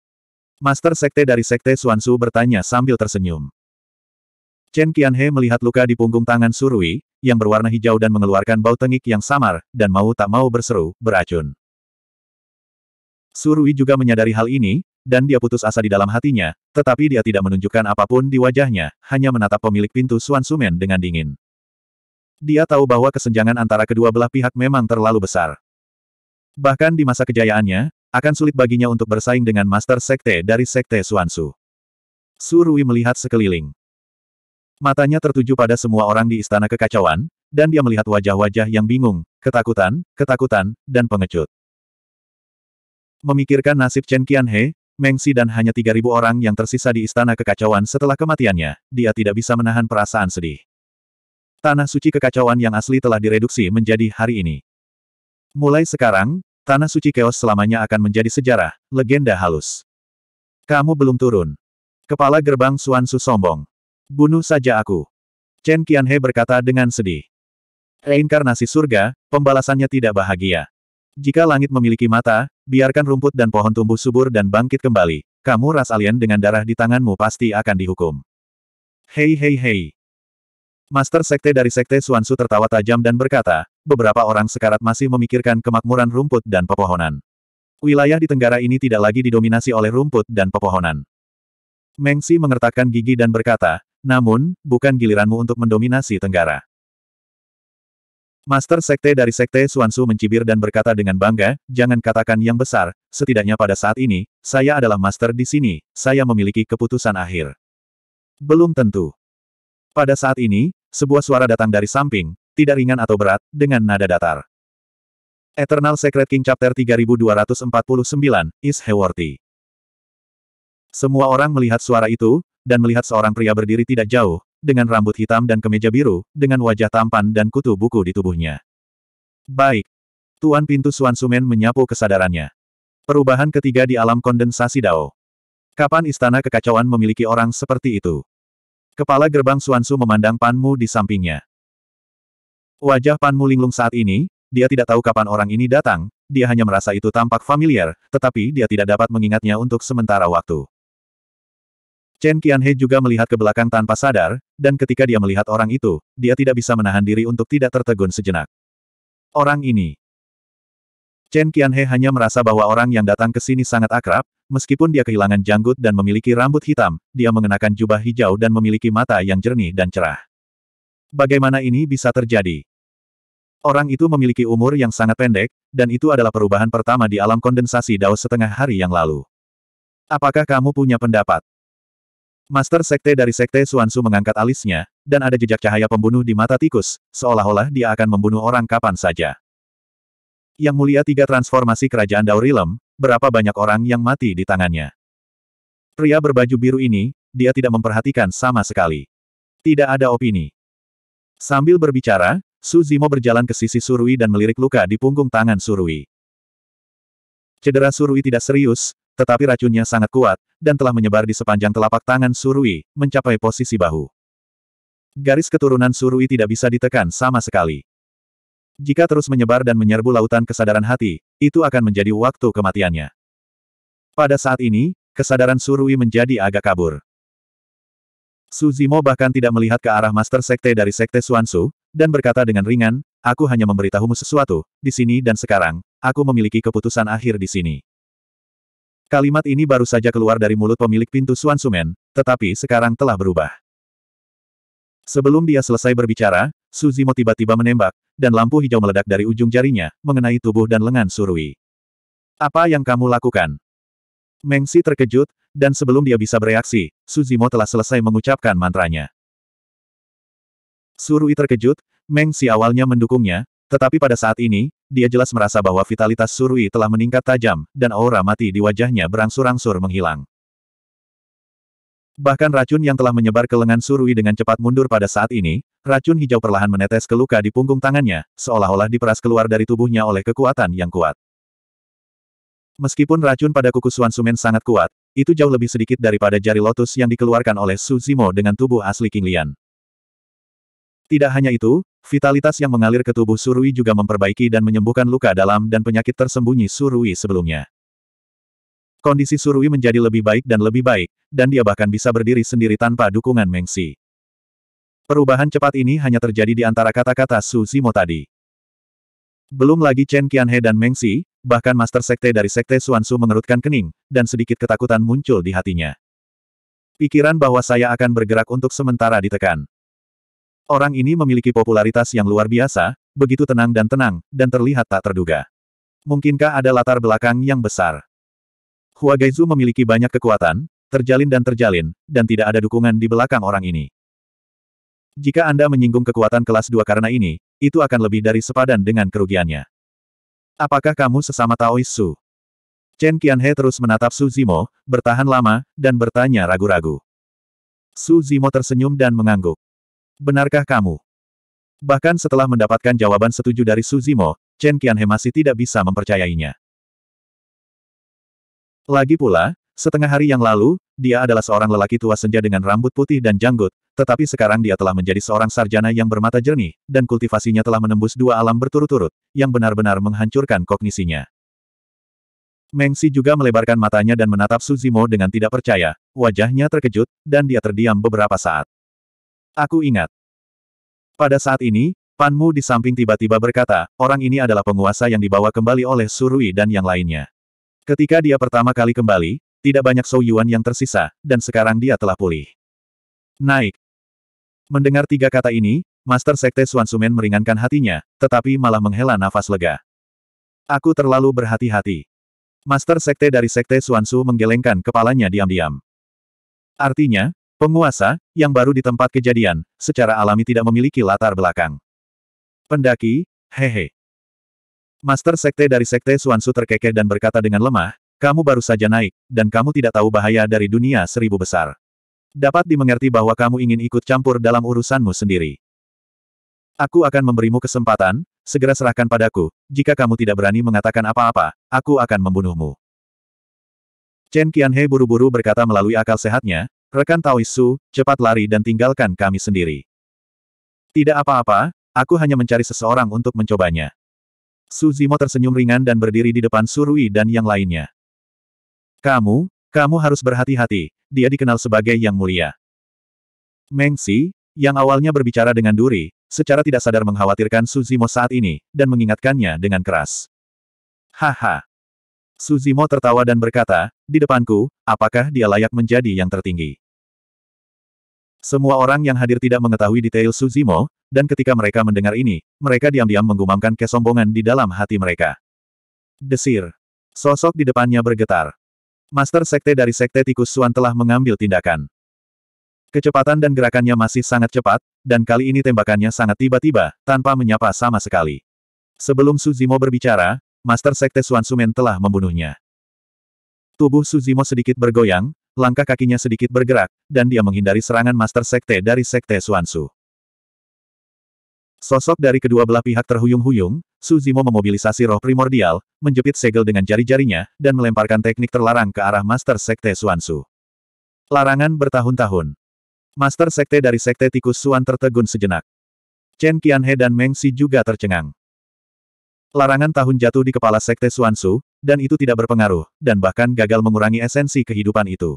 Master Sekte dari Sekte Suansu bertanya sambil tersenyum. Chen Qianhe melihat luka di punggung tangan Surui, yang berwarna hijau dan mengeluarkan bau tengik yang samar, dan mau tak mau berseru, beracun. Surui juga menyadari hal ini, dan dia putus asa di dalam hatinya, tetapi dia tidak menunjukkan apapun di wajahnya, hanya menatap pemilik pintu Suan Sumen dengan dingin. Dia tahu bahwa kesenjangan antara kedua belah pihak memang terlalu besar. Bahkan di masa kejayaannya, akan sulit baginya untuk bersaing dengan Master Sekte dari Sekte Suansu. Surui melihat sekeliling. Matanya tertuju pada semua orang di istana kekacauan, dan dia melihat wajah-wajah yang bingung, ketakutan, ketakutan, dan pengecut. Memikirkan nasib Chen Qianhe, Mengsi dan hanya 3.000 orang yang tersisa di istana kekacauan setelah kematiannya, dia tidak bisa menahan perasaan sedih. Tanah suci kekacauan yang asli telah direduksi menjadi hari ini. Mulai sekarang, tanah suci keos selamanya akan menjadi sejarah, legenda halus. Kamu belum turun. Kepala gerbang Suansu sombong. Bunuh saja aku. Chen Qianhe berkata dengan sedih. Reinkarnasi surga, pembalasannya tidak bahagia. Jika langit memiliki mata, biarkan rumput dan pohon tumbuh subur dan bangkit kembali. Kamu ras alien dengan darah di tanganmu pasti akan dihukum. Hei hei hei. Master Sekte dari Sekte Suansu tertawa tajam dan berkata, beberapa orang sekarat masih memikirkan kemakmuran rumput dan pepohonan. Wilayah di Tenggara ini tidak lagi didominasi oleh rumput dan pepohonan. Mengsi mengertakkan gigi dan berkata, namun, bukan giliranmu untuk mendominasi Tenggara. Master Sekte dari Sekte Suansu mencibir dan berkata dengan bangga, jangan katakan yang besar, setidaknya pada saat ini, saya adalah master di sini, saya memiliki keputusan akhir. Belum tentu. Pada saat ini, sebuah suara datang dari samping, tidak ringan atau berat, dengan nada datar. Eternal Secret King Chapter 3249, is Heworthy. Semua orang melihat suara itu, dan melihat seorang pria berdiri tidak jauh, dengan rambut hitam dan kemeja biru, dengan wajah tampan dan kutu buku di tubuhnya. Baik. Tuan Pintu Suan Sumen menyapu kesadarannya. Perubahan ketiga di alam kondensasi Dao. Kapan istana kekacauan memiliki orang seperti itu? Kepala gerbang Suansu memandang Panmu di sampingnya. Wajah Panmu linglung saat ini, dia tidak tahu kapan orang ini datang, dia hanya merasa itu tampak familiar, tetapi dia tidak dapat mengingatnya untuk sementara waktu. Chen Qianhe juga melihat ke belakang tanpa sadar, dan ketika dia melihat orang itu, dia tidak bisa menahan diri untuk tidak tertegun sejenak. Orang ini. Chen Qianhe hanya merasa bahwa orang yang datang ke sini sangat akrab, meskipun dia kehilangan janggut dan memiliki rambut hitam, dia mengenakan jubah hijau dan memiliki mata yang jernih dan cerah. Bagaimana ini bisa terjadi? Orang itu memiliki umur yang sangat pendek, dan itu adalah perubahan pertama di alam kondensasi Dao setengah hari yang lalu. Apakah kamu punya pendapat? Master Sekte dari Sekte Suansu mengangkat alisnya, dan ada jejak cahaya pembunuh di mata tikus, seolah-olah dia akan membunuh orang kapan saja. Yang mulia tiga transformasi kerajaan Daurilem, berapa banyak orang yang mati di tangannya. Pria berbaju biru ini, dia tidak memperhatikan sama sekali. Tidak ada opini. Sambil berbicara, Su Zimo berjalan ke sisi Surui dan melirik luka di punggung tangan Surui. Cedera Surui tidak serius, tetapi racunnya sangat kuat, dan telah menyebar di sepanjang telapak tangan Surui, mencapai posisi bahu. Garis keturunan Surui tidak bisa ditekan sama sekali. Jika terus menyebar dan menyerbu lautan kesadaran hati, itu akan menjadi waktu kematiannya. Pada saat ini, kesadaran Surui menjadi agak kabur. Suzimo bahkan tidak melihat ke arah Master Sekte dari Sekte Suansu, dan berkata dengan ringan, aku hanya memberitahumu sesuatu, di sini dan sekarang, aku memiliki keputusan akhir di sini. Kalimat ini baru saja keluar dari mulut pemilik pintu Suan Sumen, tetapi sekarang telah berubah. Sebelum dia selesai berbicara, Suzimo tiba-tiba menembak, dan lampu hijau meledak dari ujung jarinya, mengenai tubuh dan lengan Surui. Apa yang kamu lakukan? Mengsi terkejut, dan sebelum dia bisa bereaksi, Suzimo telah selesai mengucapkan mantranya. Surui terkejut, Mengsi awalnya mendukungnya, tetapi pada saat ini, dia jelas merasa bahwa vitalitas Surui telah meningkat tajam, dan aura mati di wajahnya berangsur-angsur menghilang. Bahkan racun yang telah menyebar ke lengan Surui dengan cepat mundur pada saat ini, racun hijau perlahan menetes ke luka di punggung tangannya, seolah-olah diperas keluar dari tubuhnya oleh kekuatan yang kuat. Meskipun racun pada kuku Suan Sumen sangat kuat, itu jauh lebih sedikit daripada jari lotus yang dikeluarkan oleh Su Zimo dengan tubuh asli King Lian. Tidak hanya itu, Vitalitas yang mengalir ke tubuh Surui juga memperbaiki dan menyembuhkan luka dalam dan penyakit tersembunyi Surui sebelumnya. Kondisi Surui menjadi lebih baik dan lebih baik, dan dia bahkan bisa berdiri sendiri tanpa dukungan Mengsi. Perubahan cepat ini hanya terjadi di antara kata-kata Su Zimo tadi. Belum lagi Chen Qianhe dan Mengsi, bahkan Master Sekte dari Sekte Suansu mengerutkan kening, dan sedikit ketakutan muncul di hatinya. Pikiran bahwa saya akan bergerak untuk sementara ditekan. Orang ini memiliki popularitas yang luar biasa, begitu tenang dan tenang, dan terlihat tak terduga. Mungkinkah ada latar belakang yang besar? Hua Gaizu memiliki banyak kekuatan, terjalin dan terjalin, dan tidak ada dukungan di belakang orang ini. Jika Anda menyinggung kekuatan kelas 2 karena ini, itu akan lebih dari sepadan dengan kerugiannya. Apakah kamu sesama Taois Su? Chen Qianhe terus menatap Su Zimo, bertahan lama, dan bertanya ragu-ragu. Su Zimo tersenyum dan mengangguk. Benarkah kamu? Bahkan setelah mendapatkan jawaban setuju dari Suzimo, Chen Qianhe masih tidak bisa mempercayainya. Lagi pula, setengah hari yang lalu, dia adalah seorang lelaki tua senja dengan rambut putih dan janggut, tetapi sekarang dia telah menjadi seorang sarjana yang bermata jernih, dan kultivasinya telah menembus dua alam berturut-turut, yang benar-benar menghancurkan kognisinya. Mengsi juga melebarkan matanya dan menatap Suzimo dengan tidak percaya, wajahnya terkejut, dan dia terdiam beberapa saat. Aku ingat. Pada saat ini, Panmu di samping tiba-tiba berkata, orang ini adalah penguasa yang dibawa kembali oleh Surui dan yang lainnya. Ketika dia pertama kali kembali, tidak banyak Sou Yuan yang tersisa, dan sekarang dia telah pulih. Naik. Mendengar tiga kata ini, Master Sekte Suansumen meringankan hatinya, tetapi malah menghela nafas lega. Aku terlalu berhati-hati. Master Sekte dari Sekte Suansu menggelengkan kepalanya diam-diam. Artinya, Penguasa, yang baru di tempat kejadian, secara alami tidak memiliki latar belakang. Pendaki, hehe. Master Sekte dari Sekte Suansu terkekeh dan berkata dengan lemah, kamu baru saja naik, dan kamu tidak tahu bahaya dari dunia seribu besar. Dapat dimengerti bahwa kamu ingin ikut campur dalam urusanmu sendiri. Aku akan memberimu kesempatan, segera serahkan padaku, jika kamu tidak berani mengatakan apa-apa, aku akan membunuhmu. Chen Qianhe buru-buru berkata melalui akal sehatnya, Rekan Taoisu, cepat lari dan tinggalkan kami sendiri. Tidak apa-apa, aku hanya mencari seseorang untuk mencobanya. Su Zimo tersenyum ringan dan berdiri di depan Surui dan yang lainnya. Kamu, kamu harus berhati-hati, dia dikenal sebagai Yang Mulia. Mengsi, yang awalnya berbicara dengan duri, secara tidak sadar mengkhawatirkan Su Zimo saat ini, dan mengingatkannya dengan keras. Haha, Suzimo tertawa dan berkata, di depanku, apakah dia layak menjadi yang tertinggi? Semua orang yang hadir tidak mengetahui detail Suzimo, dan ketika mereka mendengar ini, mereka diam-diam menggumamkan kesombongan di dalam hati mereka. Desir. Sosok di depannya bergetar. Master Sekte dari Sekte Tikus Suan telah mengambil tindakan. Kecepatan dan gerakannya masih sangat cepat, dan kali ini tembakannya sangat tiba-tiba, tanpa menyapa sama sekali. Sebelum Suzimo berbicara, Master Sekte Suansumen telah membunuhnya. Tubuh Suzimo sedikit bergoyang, langkah kakinya sedikit bergerak, dan dia menghindari serangan Master Sekte dari Sekte Suansu. Sosok dari kedua belah pihak terhuyung-huyung, Suzimo memobilisasi roh primordial, menjepit segel dengan jari-jarinya, dan melemparkan teknik terlarang ke arah Master Sekte Suansu. Larangan bertahun-tahun. Master Sekte dari Sekte Tikus Suan tertegun sejenak. Chen Qianhe dan Meng Si juga tercengang. Larangan tahun jatuh di kepala Sekte Suansu, dan itu tidak berpengaruh, dan bahkan gagal mengurangi esensi kehidupan itu.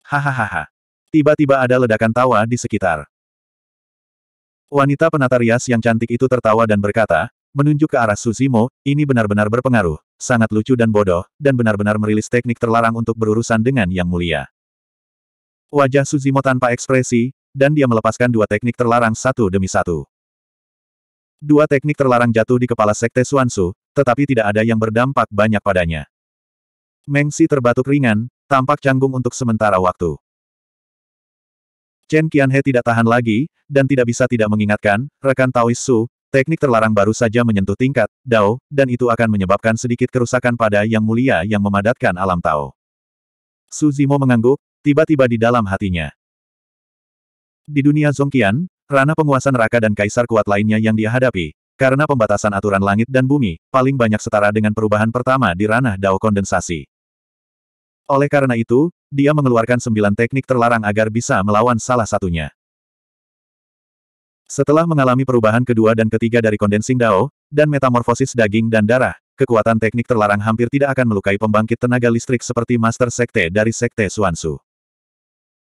Hahaha. Tiba-tiba ada ledakan tawa di sekitar. Wanita penata rias yang cantik itu tertawa dan berkata, menunjuk ke arah Suzimo, ini benar-benar berpengaruh, sangat lucu dan bodoh, dan benar-benar merilis teknik terlarang untuk berurusan dengan yang mulia. Wajah Suzimo tanpa ekspresi, dan dia melepaskan dua teknik terlarang satu demi satu. Dua teknik terlarang jatuh di kepala Sekte Suansu, tetapi tidak ada yang berdampak banyak padanya. Mengsi terbatuk ringan, tampak canggung untuk sementara waktu. Chen Qianhe tidak tahan lagi, dan tidak bisa tidak mengingatkan, rekan Taoist Su, teknik terlarang baru saja menyentuh tingkat, Dao, dan itu akan menyebabkan sedikit kerusakan pada yang mulia yang memadatkan alam Tao. Su Zimo mengangguk, tiba-tiba di dalam hatinya. Di dunia Zongqian, Rana penguasa neraka dan kaisar kuat lainnya yang dia hadapi, karena pembatasan aturan langit dan bumi, paling banyak setara dengan perubahan pertama di ranah dao kondensasi. Oleh karena itu, dia mengeluarkan sembilan teknik terlarang agar bisa melawan salah satunya. Setelah mengalami perubahan kedua dan ketiga dari kondensing dao, dan metamorfosis daging dan darah, kekuatan teknik terlarang hampir tidak akan melukai pembangkit tenaga listrik seperti Master Sekte dari Sekte Suansu.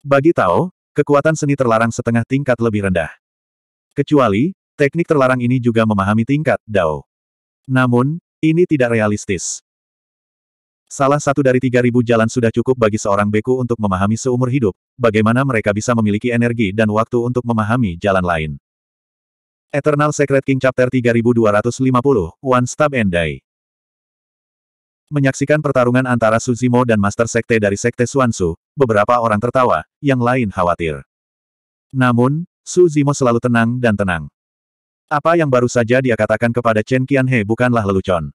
Bagi Tao, Kekuatan seni terlarang setengah tingkat lebih rendah. Kecuali, teknik terlarang ini juga memahami tingkat Dao. Namun, ini tidak realistis. Salah satu dari 3.000 jalan sudah cukup bagi seorang beku untuk memahami seumur hidup, bagaimana mereka bisa memiliki energi dan waktu untuk memahami jalan lain. Eternal Secret King Chapter 3250, One Stab and Die Menyaksikan pertarungan antara Suzimo dan Master Sekte dari Sekte Suansu, beberapa orang tertawa, yang lain khawatir. Namun, Suzimo selalu tenang dan tenang. Apa yang baru saja dia katakan kepada Chen Qianhe bukanlah lelucon.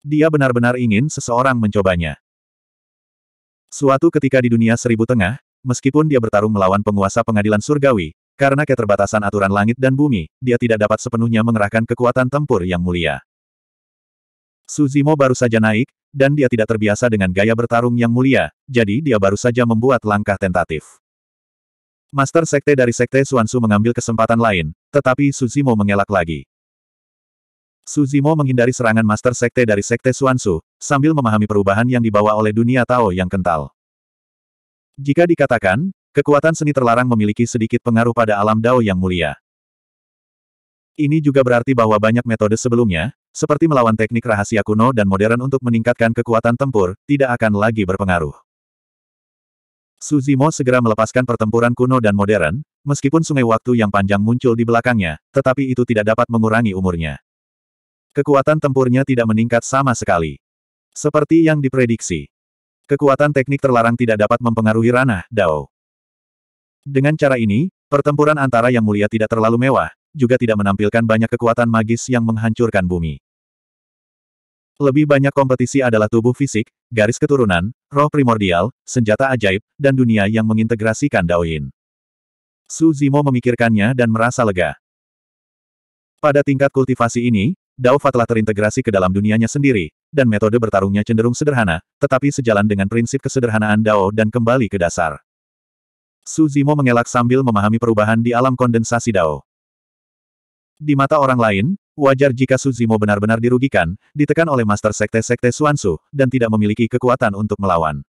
Dia benar-benar ingin seseorang mencobanya. Suatu ketika di dunia seribu tengah, meskipun dia bertarung melawan penguasa pengadilan surgawi, karena keterbatasan aturan langit dan bumi, dia tidak dapat sepenuhnya mengerahkan kekuatan tempur yang mulia. Suzimo baru saja naik, dan dia tidak terbiasa dengan gaya bertarung yang mulia, jadi dia baru saja membuat langkah tentatif. Master Sekte dari Sekte Suansu mengambil kesempatan lain, tetapi Suzimo mengelak lagi. Suzimo menghindari serangan Master Sekte dari Sekte Suansu, sambil memahami perubahan yang dibawa oleh dunia Tao yang kental. Jika dikatakan, kekuatan seni terlarang memiliki sedikit pengaruh pada alam Dao yang mulia. Ini juga berarti bahwa banyak metode sebelumnya, seperti melawan teknik rahasia kuno dan modern untuk meningkatkan kekuatan tempur, tidak akan lagi berpengaruh. Suzimo segera melepaskan pertempuran kuno dan modern, meskipun sungai waktu yang panjang muncul di belakangnya, tetapi itu tidak dapat mengurangi umurnya. Kekuatan tempurnya tidak meningkat sama sekali. Seperti yang diprediksi. Kekuatan teknik terlarang tidak dapat mempengaruhi ranah, Dao. Dengan cara ini, pertempuran antara yang mulia tidak terlalu mewah, juga tidak menampilkan banyak kekuatan magis yang menghancurkan bumi. Lebih banyak kompetisi adalah tubuh fisik, garis keturunan, roh primordial, senjata ajaib, dan dunia yang mengintegrasikan Daoyin. Su Zimo memikirkannya dan merasa lega. Pada tingkat kultivasi ini, Dao Fa telah terintegrasi ke dalam dunianya sendiri, dan metode bertarungnya cenderung sederhana, tetapi sejalan dengan prinsip kesederhanaan Dao dan kembali ke dasar. Su Zimo mengelak sambil memahami perubahan di alam kondensasi Dao. Di mata orang lain, Wajar jika Suzimo benar-benar dirugikan, ditekan oleh Master Sekte-Sekte Suansu, dan tidak memiliki kekuatan untuk melawan.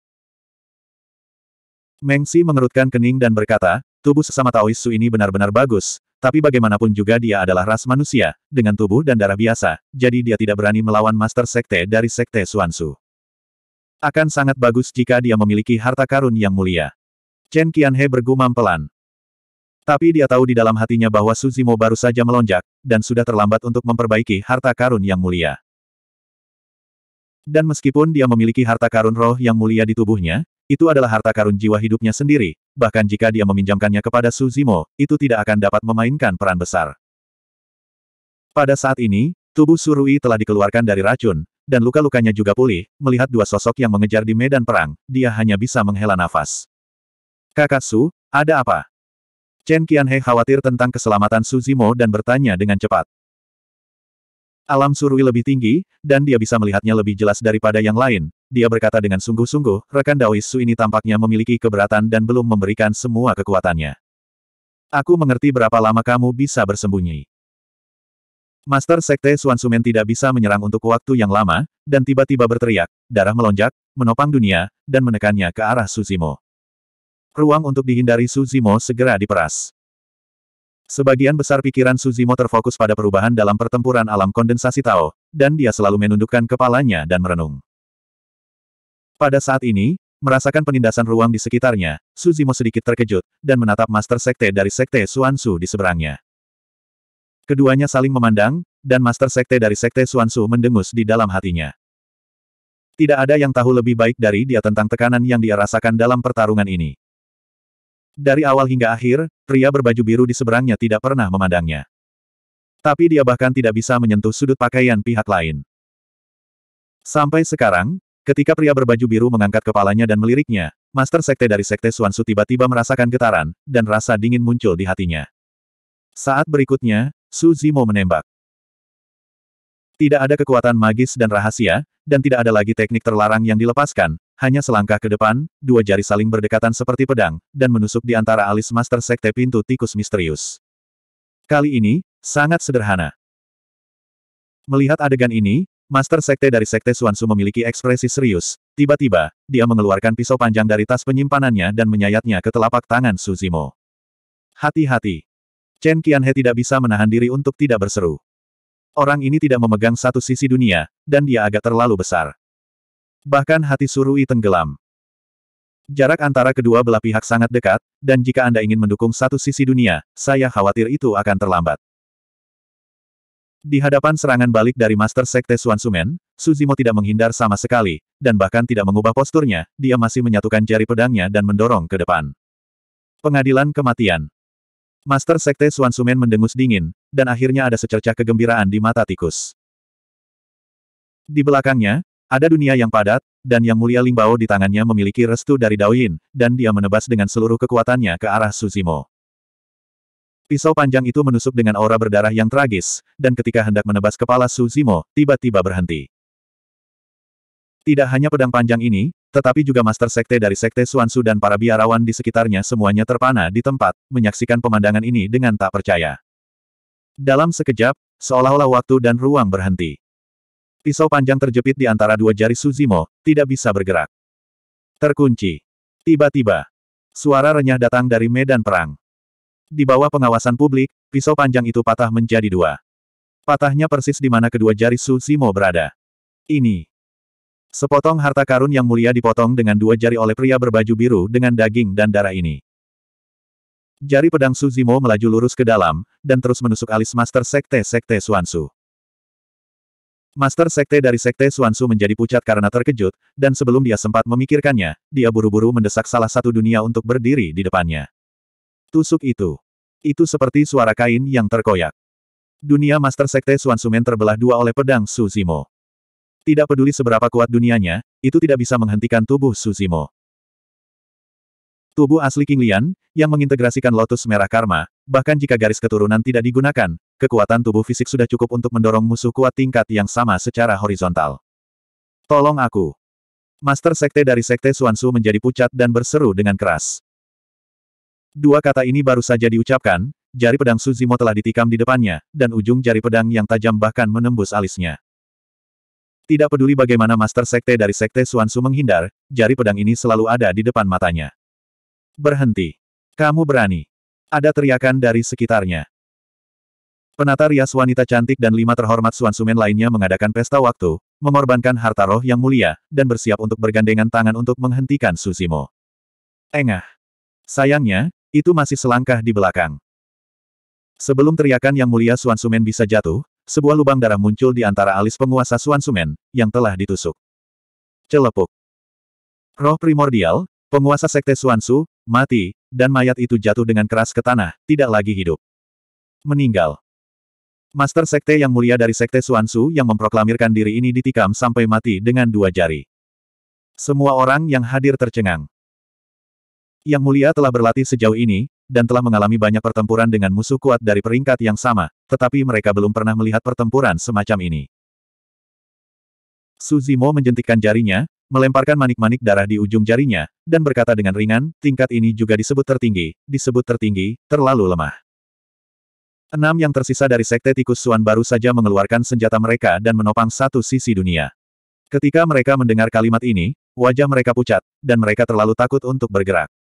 Mengsi mengerutkan kening dan berkata, tubuh sesama Taois Su ini benar-benar bagus, tapi bagaimanapun juga dia adalah ras manusia, dengan tubuh dan darah biasa, jadi dia tidak berani melawan Master Sekte dari Sekte Suansu. Akan sangat bagus jika dia memiliki harta karun yang mulia. Chen Qianhe bergumam pelan. Tapi dia tahu di dalam hatinya bahwa Suzimo baru saja melonjak, dan sudah terlambat untuk memperbaiki harta karun yang mulia. Dan meskipun dia memiliki harta karun roh yang mulia di tubuhnya, itu adalah harta karun jiwa hidupnya sendiri, bahkan jika dia meminjamkannya kepada Suzimo, itu tidak akan dapat memainkan peran besar. Pada saat ini, tubuh Surui telah dikeluarkan dari racun, dan luka-lukanya juga pulih, melihat dua sosok yang mengejar di medan perang, dia hanya bisa menghela nafas. Kakak Su, ada apa? Chen Qianhe khawatir tentang keselamatan Su Zimo dan bertanya dengan cepat. Alam surui lebih tinggi, dan dia bisa melihatnya lebih jelas daripada yang lain. Dia berkata dengan sungguh-sungguh, rekan Daois Su ini tampaknya memiliki keberatan dan belum memberikan semua kekuatannya. Aku mengerti berapa lama kamu bisa bersembunyi. Master Sekte Suansumen tidak bisa menyerang untuk waktu yang lama, dan tiba-tiba berteriak, darah melonjak, menopang dunia, dan menekannya ke arah Suzimo. Ruang untuk dihindari Suzimo segera diperas. Sebagian besar pikiran Suzimo terfokus pada perubahan dalam pertempuran alam kondensasi Tao, dan dia selalu menundukkan kepalanya dan merenung. Pada saat ini, merasakan penindasan ruang di sekitarnya, Suzimo sedikit terkejut, dan menatap Master Sekte dari Sekte Suansu di seberangnya. Keduanya saling memandang, dan Master Sekte dari Sekte Suansu mendengus di dalam hatinya. Tidak ada yang tahu lebih baik dari dia tentang tekanan yang dia rasakan dalam pertarungan ini. Dari awal hingga akhir, pria berbaju biru di seberangnya tidak pernah memandangnya. Tapi dia bahkan tidak bisa menyentuh sudut pakaian pihak lain. Sampai sekarang, ketika pria berbaju biru mengangkat kepalanya dan meliriknya, Master Sekte dari Sekte Suansu tiba-tiba merasakan getaran, dan rasa dingin muncul di hatinya. Saat berikutnya, Su Zimo menembak. Tidak ada kekuatan magis dan rahasia, dan tidak ada lagi teknik terlarang yang dilepaskan, hanya selangkah ke depan, dua jari saling berdekatan seperti pedang, dan menusuk di antara alis Master Sekte Pintu Tikus Misterius. Kali ini, sangat sederhana. Melihat adegan ini, Master Sekte dari Sekte Suansu memiliki ekspresi serius. Tiba-tiba, dia mengeluarkan pisau panjang dari tas penyimpanannya dan menyayatnya ke telapak tangan Suzimo. Hati-hati. Chen Qianhe tidak bisa menahan diri untuk tidak berseru. Orang ini tidak memegang satu sisi dunia, dan dia agak terlalu besar. Bahkan hati Surui tenggelam. Jarak antara kedua belah pihak sangat dekat, dan jika Anda ingin mendukung satu sisi dunia, saya khawatir itu akan terlambat. Di hadapan serangan balik dari Master Sekte Suansumen, Suzimo tidak menghindar sama sekali, dan bahkan tidak mengubah posturnya, dia masih menyatukan jari pedangnya dan mendorong ke depan. Pengadilan Kematian Master Sekte Suansumen mendengus dingin, dan akhirnya ada secercah kegembiraan di mata tikus. Di belakangnya, ada dunia yang padat, dan yang mulia Limbao di tangannya memiliki restu dari Daoyin, dan dia menebas dengan seluruh kekuatannya ke arah Suzimo. Pisau panjang itu menusuk dengan aura berdarah yang tragis, dan ketika hendak menebas kepala Suzimo, tiba-tiba berhenti. Tidak hanya pedang panjang ini, tetapi juga master sekte dari sekte Suansu dan para biarawan di sekitarnya semuanya terpana di tempat, menyaksikan pemandangan ini dengan tak percaya. Dalam sekejap, seolah-olah waktu dan ruang berhenti. Pisau panjang terjepit di antara dua jari Suzimo, tidak bisa bergerak. Terkunci. Tiba-tiba, suara renyah datang dari medan perang. Di bawah pengawasan publik, pisau panjang itu patah menjadi dua. Patahnya persis di mana kedua jari Suzimo berada. Ini. Sepotong harta karun yang mulia dipotong dengan dua jari oleh pria berbaju biru dengan daging dan darah ini. Jari pedang Suzimo melaju lurus ke dalam, dan terus menusuk alis Master Sekte Sekte Suansu. Master Sekte dari Sekte Suansu menjadi pucat karena terkejut, dan sebelum dia sempat memikirkannya, dia buru-buru mendesak salah satu dunia untuk berdiri di depannya. Tusuk itu. Itu seperti suara kain yang terkoyak. Dunia Master Sekte Suansu men terbelah dua oleh pedang Suzimo. Tidak peduli seberapa kuat dunianya, itu tidak bisa menghentikan tubuh Suzimo. Tubuh asli King Lian, yang mengintegrasikan lotus merah karma, bahkan jika garis keturunan tidak digunakan, kekuatan tubuh fisik sudah cukup untuk mendorong musuh kuat tingkat yang sama secara horizontal. Tolong aku. Master Sekte dari Sekte Suansu menjadi pucat dan berseru dengan keras. Dua kata ini baru saja diucapkan, jari pedang Suzimo telah ditikam di depannya, dan ujung jari pedang yang tajam bahkan menembus alisnya. Tidak peduli bagaimana Master Sekte dari Sekte Suansu menghindar, jari pedang ini selalu ada di depan matanya. Berhenti. Kamu berani. Ada teriakan dari sekitarnya. Penata rias wanita cantik dan lima terhormat Suansumen lainnya mengadakan pesta waktu, mengorbankan harta roh yang mulia, dan bersiap untuk bergandengan tangan untuk menghentikan Susimo. Engah. Sayangnya, itu masih selangkah di belakang. Sebelum teriakan yang mulia Suansumen bisa jatuh, sebuah lubang darah muncul di antara alis penguasa Suansumen, yang telah ditusuk. Celepuk. Roh primordial, penguasa sekte Suansu, mati, dan mayat itu jatuh dengan keras ke tanah, tidak lagi hidup. Meninggal. Master Sekte yang mulia dari Sekte Suansu yang memproklamirkan diri ini ditikam sampai mati dengan dua jari. Semua orang yang hadir tercengang. Yang mulia telah berlatih sejauh ini, dan telah mengalami banyak pertempuran dengan musuh kuat dari peringkat yang sama, tetapi mereka belum pernah melihat pertempuran semacam ini. Suzimo menjentikkan jarinya, melemparkan manik-manik darah di ujung jarinya, dan berkata dengan ringan, tingkat ini juga disebut tertinggi, disebut tertinggi, terlalu lemah. Enam yang tersisa dari Sekte Tikus Suan baru saja mengeluarkan senjata mereka dan menopang satu sisi dunia. Ketika mereka mendengar kalimat ini, wajah mereka pucat, dan mereka terlalu takut untuk bergerak.